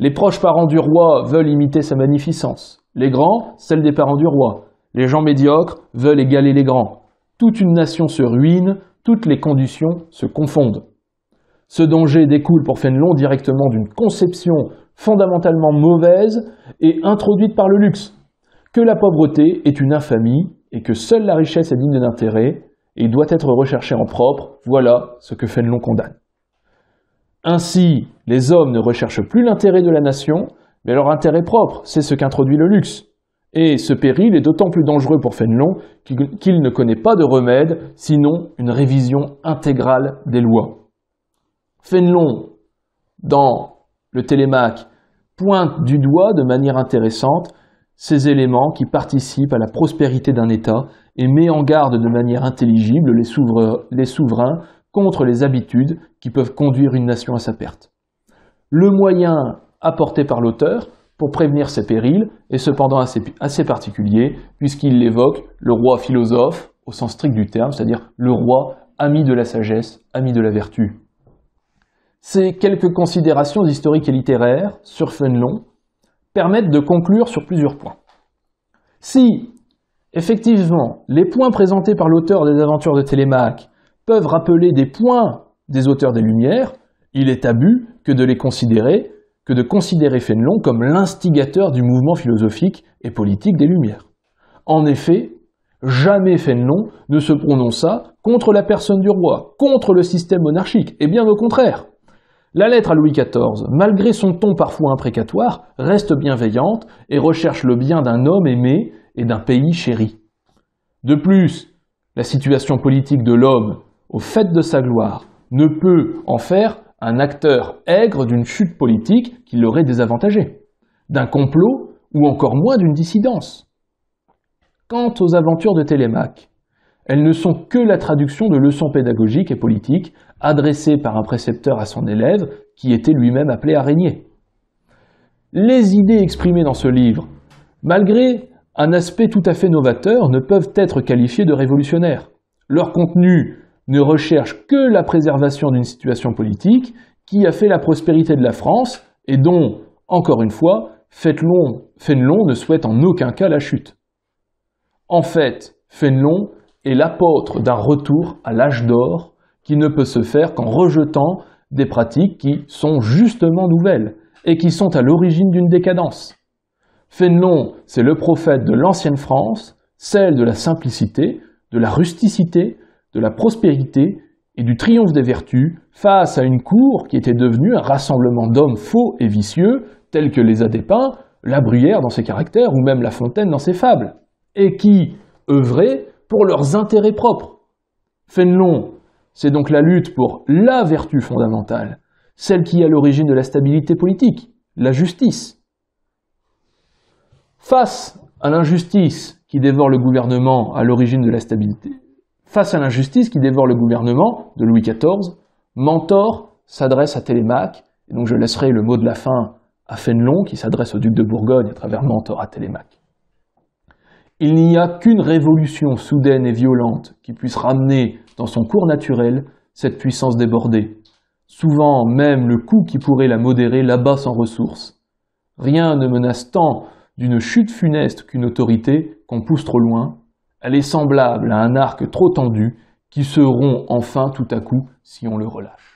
Les proches parents du roi veulent imiter sa magnificence, les grands, celle des parents du roi. Les gens médiocres veulent égaler les grands. Toute une nation se ruine, toutes les conditions se confondent. Ce danger découle pour Fénelon directement d'une conception fondamentalement mauvaise et introduite par le luxe, que la pauvreté est une infamie et que seule la richesse est digne d'intérêt et doit être recherchée en propre, voilà ce que Fénelon condamne. Ainsi, les hommes ne recherchent plus l'intérêt de la nation, mais leur intérêt propre, c'est ce qu'introduit le luxe. Et ce péril est d'autant plus dangereux pour Fénelon qu'il ne connaît pas de remède, sinon une révision intégrale des lois. Fénelon, dans le Télémaque, pointe du doigt de manière intéressante ces éléments qui participent à la prospérité d'un État et met en garde de manière intelligible les, souverains contre les habitudes qui peuvent conduire une nation à sa perte. Le moyen apporté par l'auteur pour prévenir ces périls est cependant assez, assez particulier, puisqu'il évoque le roi philosophe, au sens strict du terme, c'est-à-dire le roi ami de la sagesse, ami de la vertu. Ces quelques considérations historiques et littéraires sur Fenelon permettent de conclure sur plusieurs points. Si, effectivement, les points présentés par l'auteur des aventures de Télémaque peuvent rappeler des points des auteurs des Lumières, il est abus que de les considérer, que de considérer Fénelon comme l'instigateur du mouvement philosophique et politique des Lumières. En effet, jamais Fénelon ne se prononça contre la personne du roi, contre le système monarchique, et bien au contraire. La lettre à Louis XIV, malgré son ton parfois imprécatoire, reste bienveillante et recherche le bien d'un homme aimé et d'un pays chéri. De plus, la situation politique de l'homme, au fait de sa gloire, ne peut en faire un acteur aigre d'une chute politique qui l'aurait désavantagé, d'un complot ou encore moins d'une dissidence. Quant aux aventures de Télémaque, elles ne sont que la traduction de leçons pédagogiques et politiques adressées par un précepteur à son élève qui était lui-même appelé à régner. Les idées exprimées dans ce livre, malgré un aspect tout à fait novateur, ne peuvent être qualifiées de révolutionnaires. Leur contenu ne recherche que la préservation d'une situation politique qui a fait la prospérité de la France et dont, encore une fois, Fénelon, ne souhaite en aucun cas la chute. En fait, Fénelon est l'apôtre d'un retour à l'âge d'or qui ne peut se faire qu'en rejetant des pratiques qui sont justement nouvelles et qui sont à l'origine d'une décadence. Fénelon, c'est le prophète de l'ancienne France, celle de la simplicité, de la rusticité, de la prospérité et du triomphe des vertus face à une cour qui était devenue un rassemblement d'hommes faux et vicieux, tels que les a dépeints la Bruyère dans ses caractères ou même La Fontaine dans ses fables, et qui œuvraient pour leurs intérêts propres. Fénelon, c'est donc la lutte pour la vertu fondamentale, celle qui est à l'origine de la stabilité politique, la justice. Face à l'injustice qui dévore le gouvernement à l'origine de la stabilité, Face à l'injustice qui dévore le gouvernement de Louis XIV, Mentor s'adresse à Télémaque, et donc je laisserai le mot de la fin à Fénelon, qui s'adresse au duc de Bourgogne à travers Mentor à Télémaque. Il n'y a qu'une révolution soudaine et violente qui puisse ramener dans son cours naturel cette puissance débordée. Souvent même le coup qui pourrait la modérer là-bas sans ressources. Rien ne menace tant d'une chute funeste qu'une autorité qu'on pousse trop loin, elle est semblable à un arc trop tendu qui se rompt enfin tout à coup si on le relâche.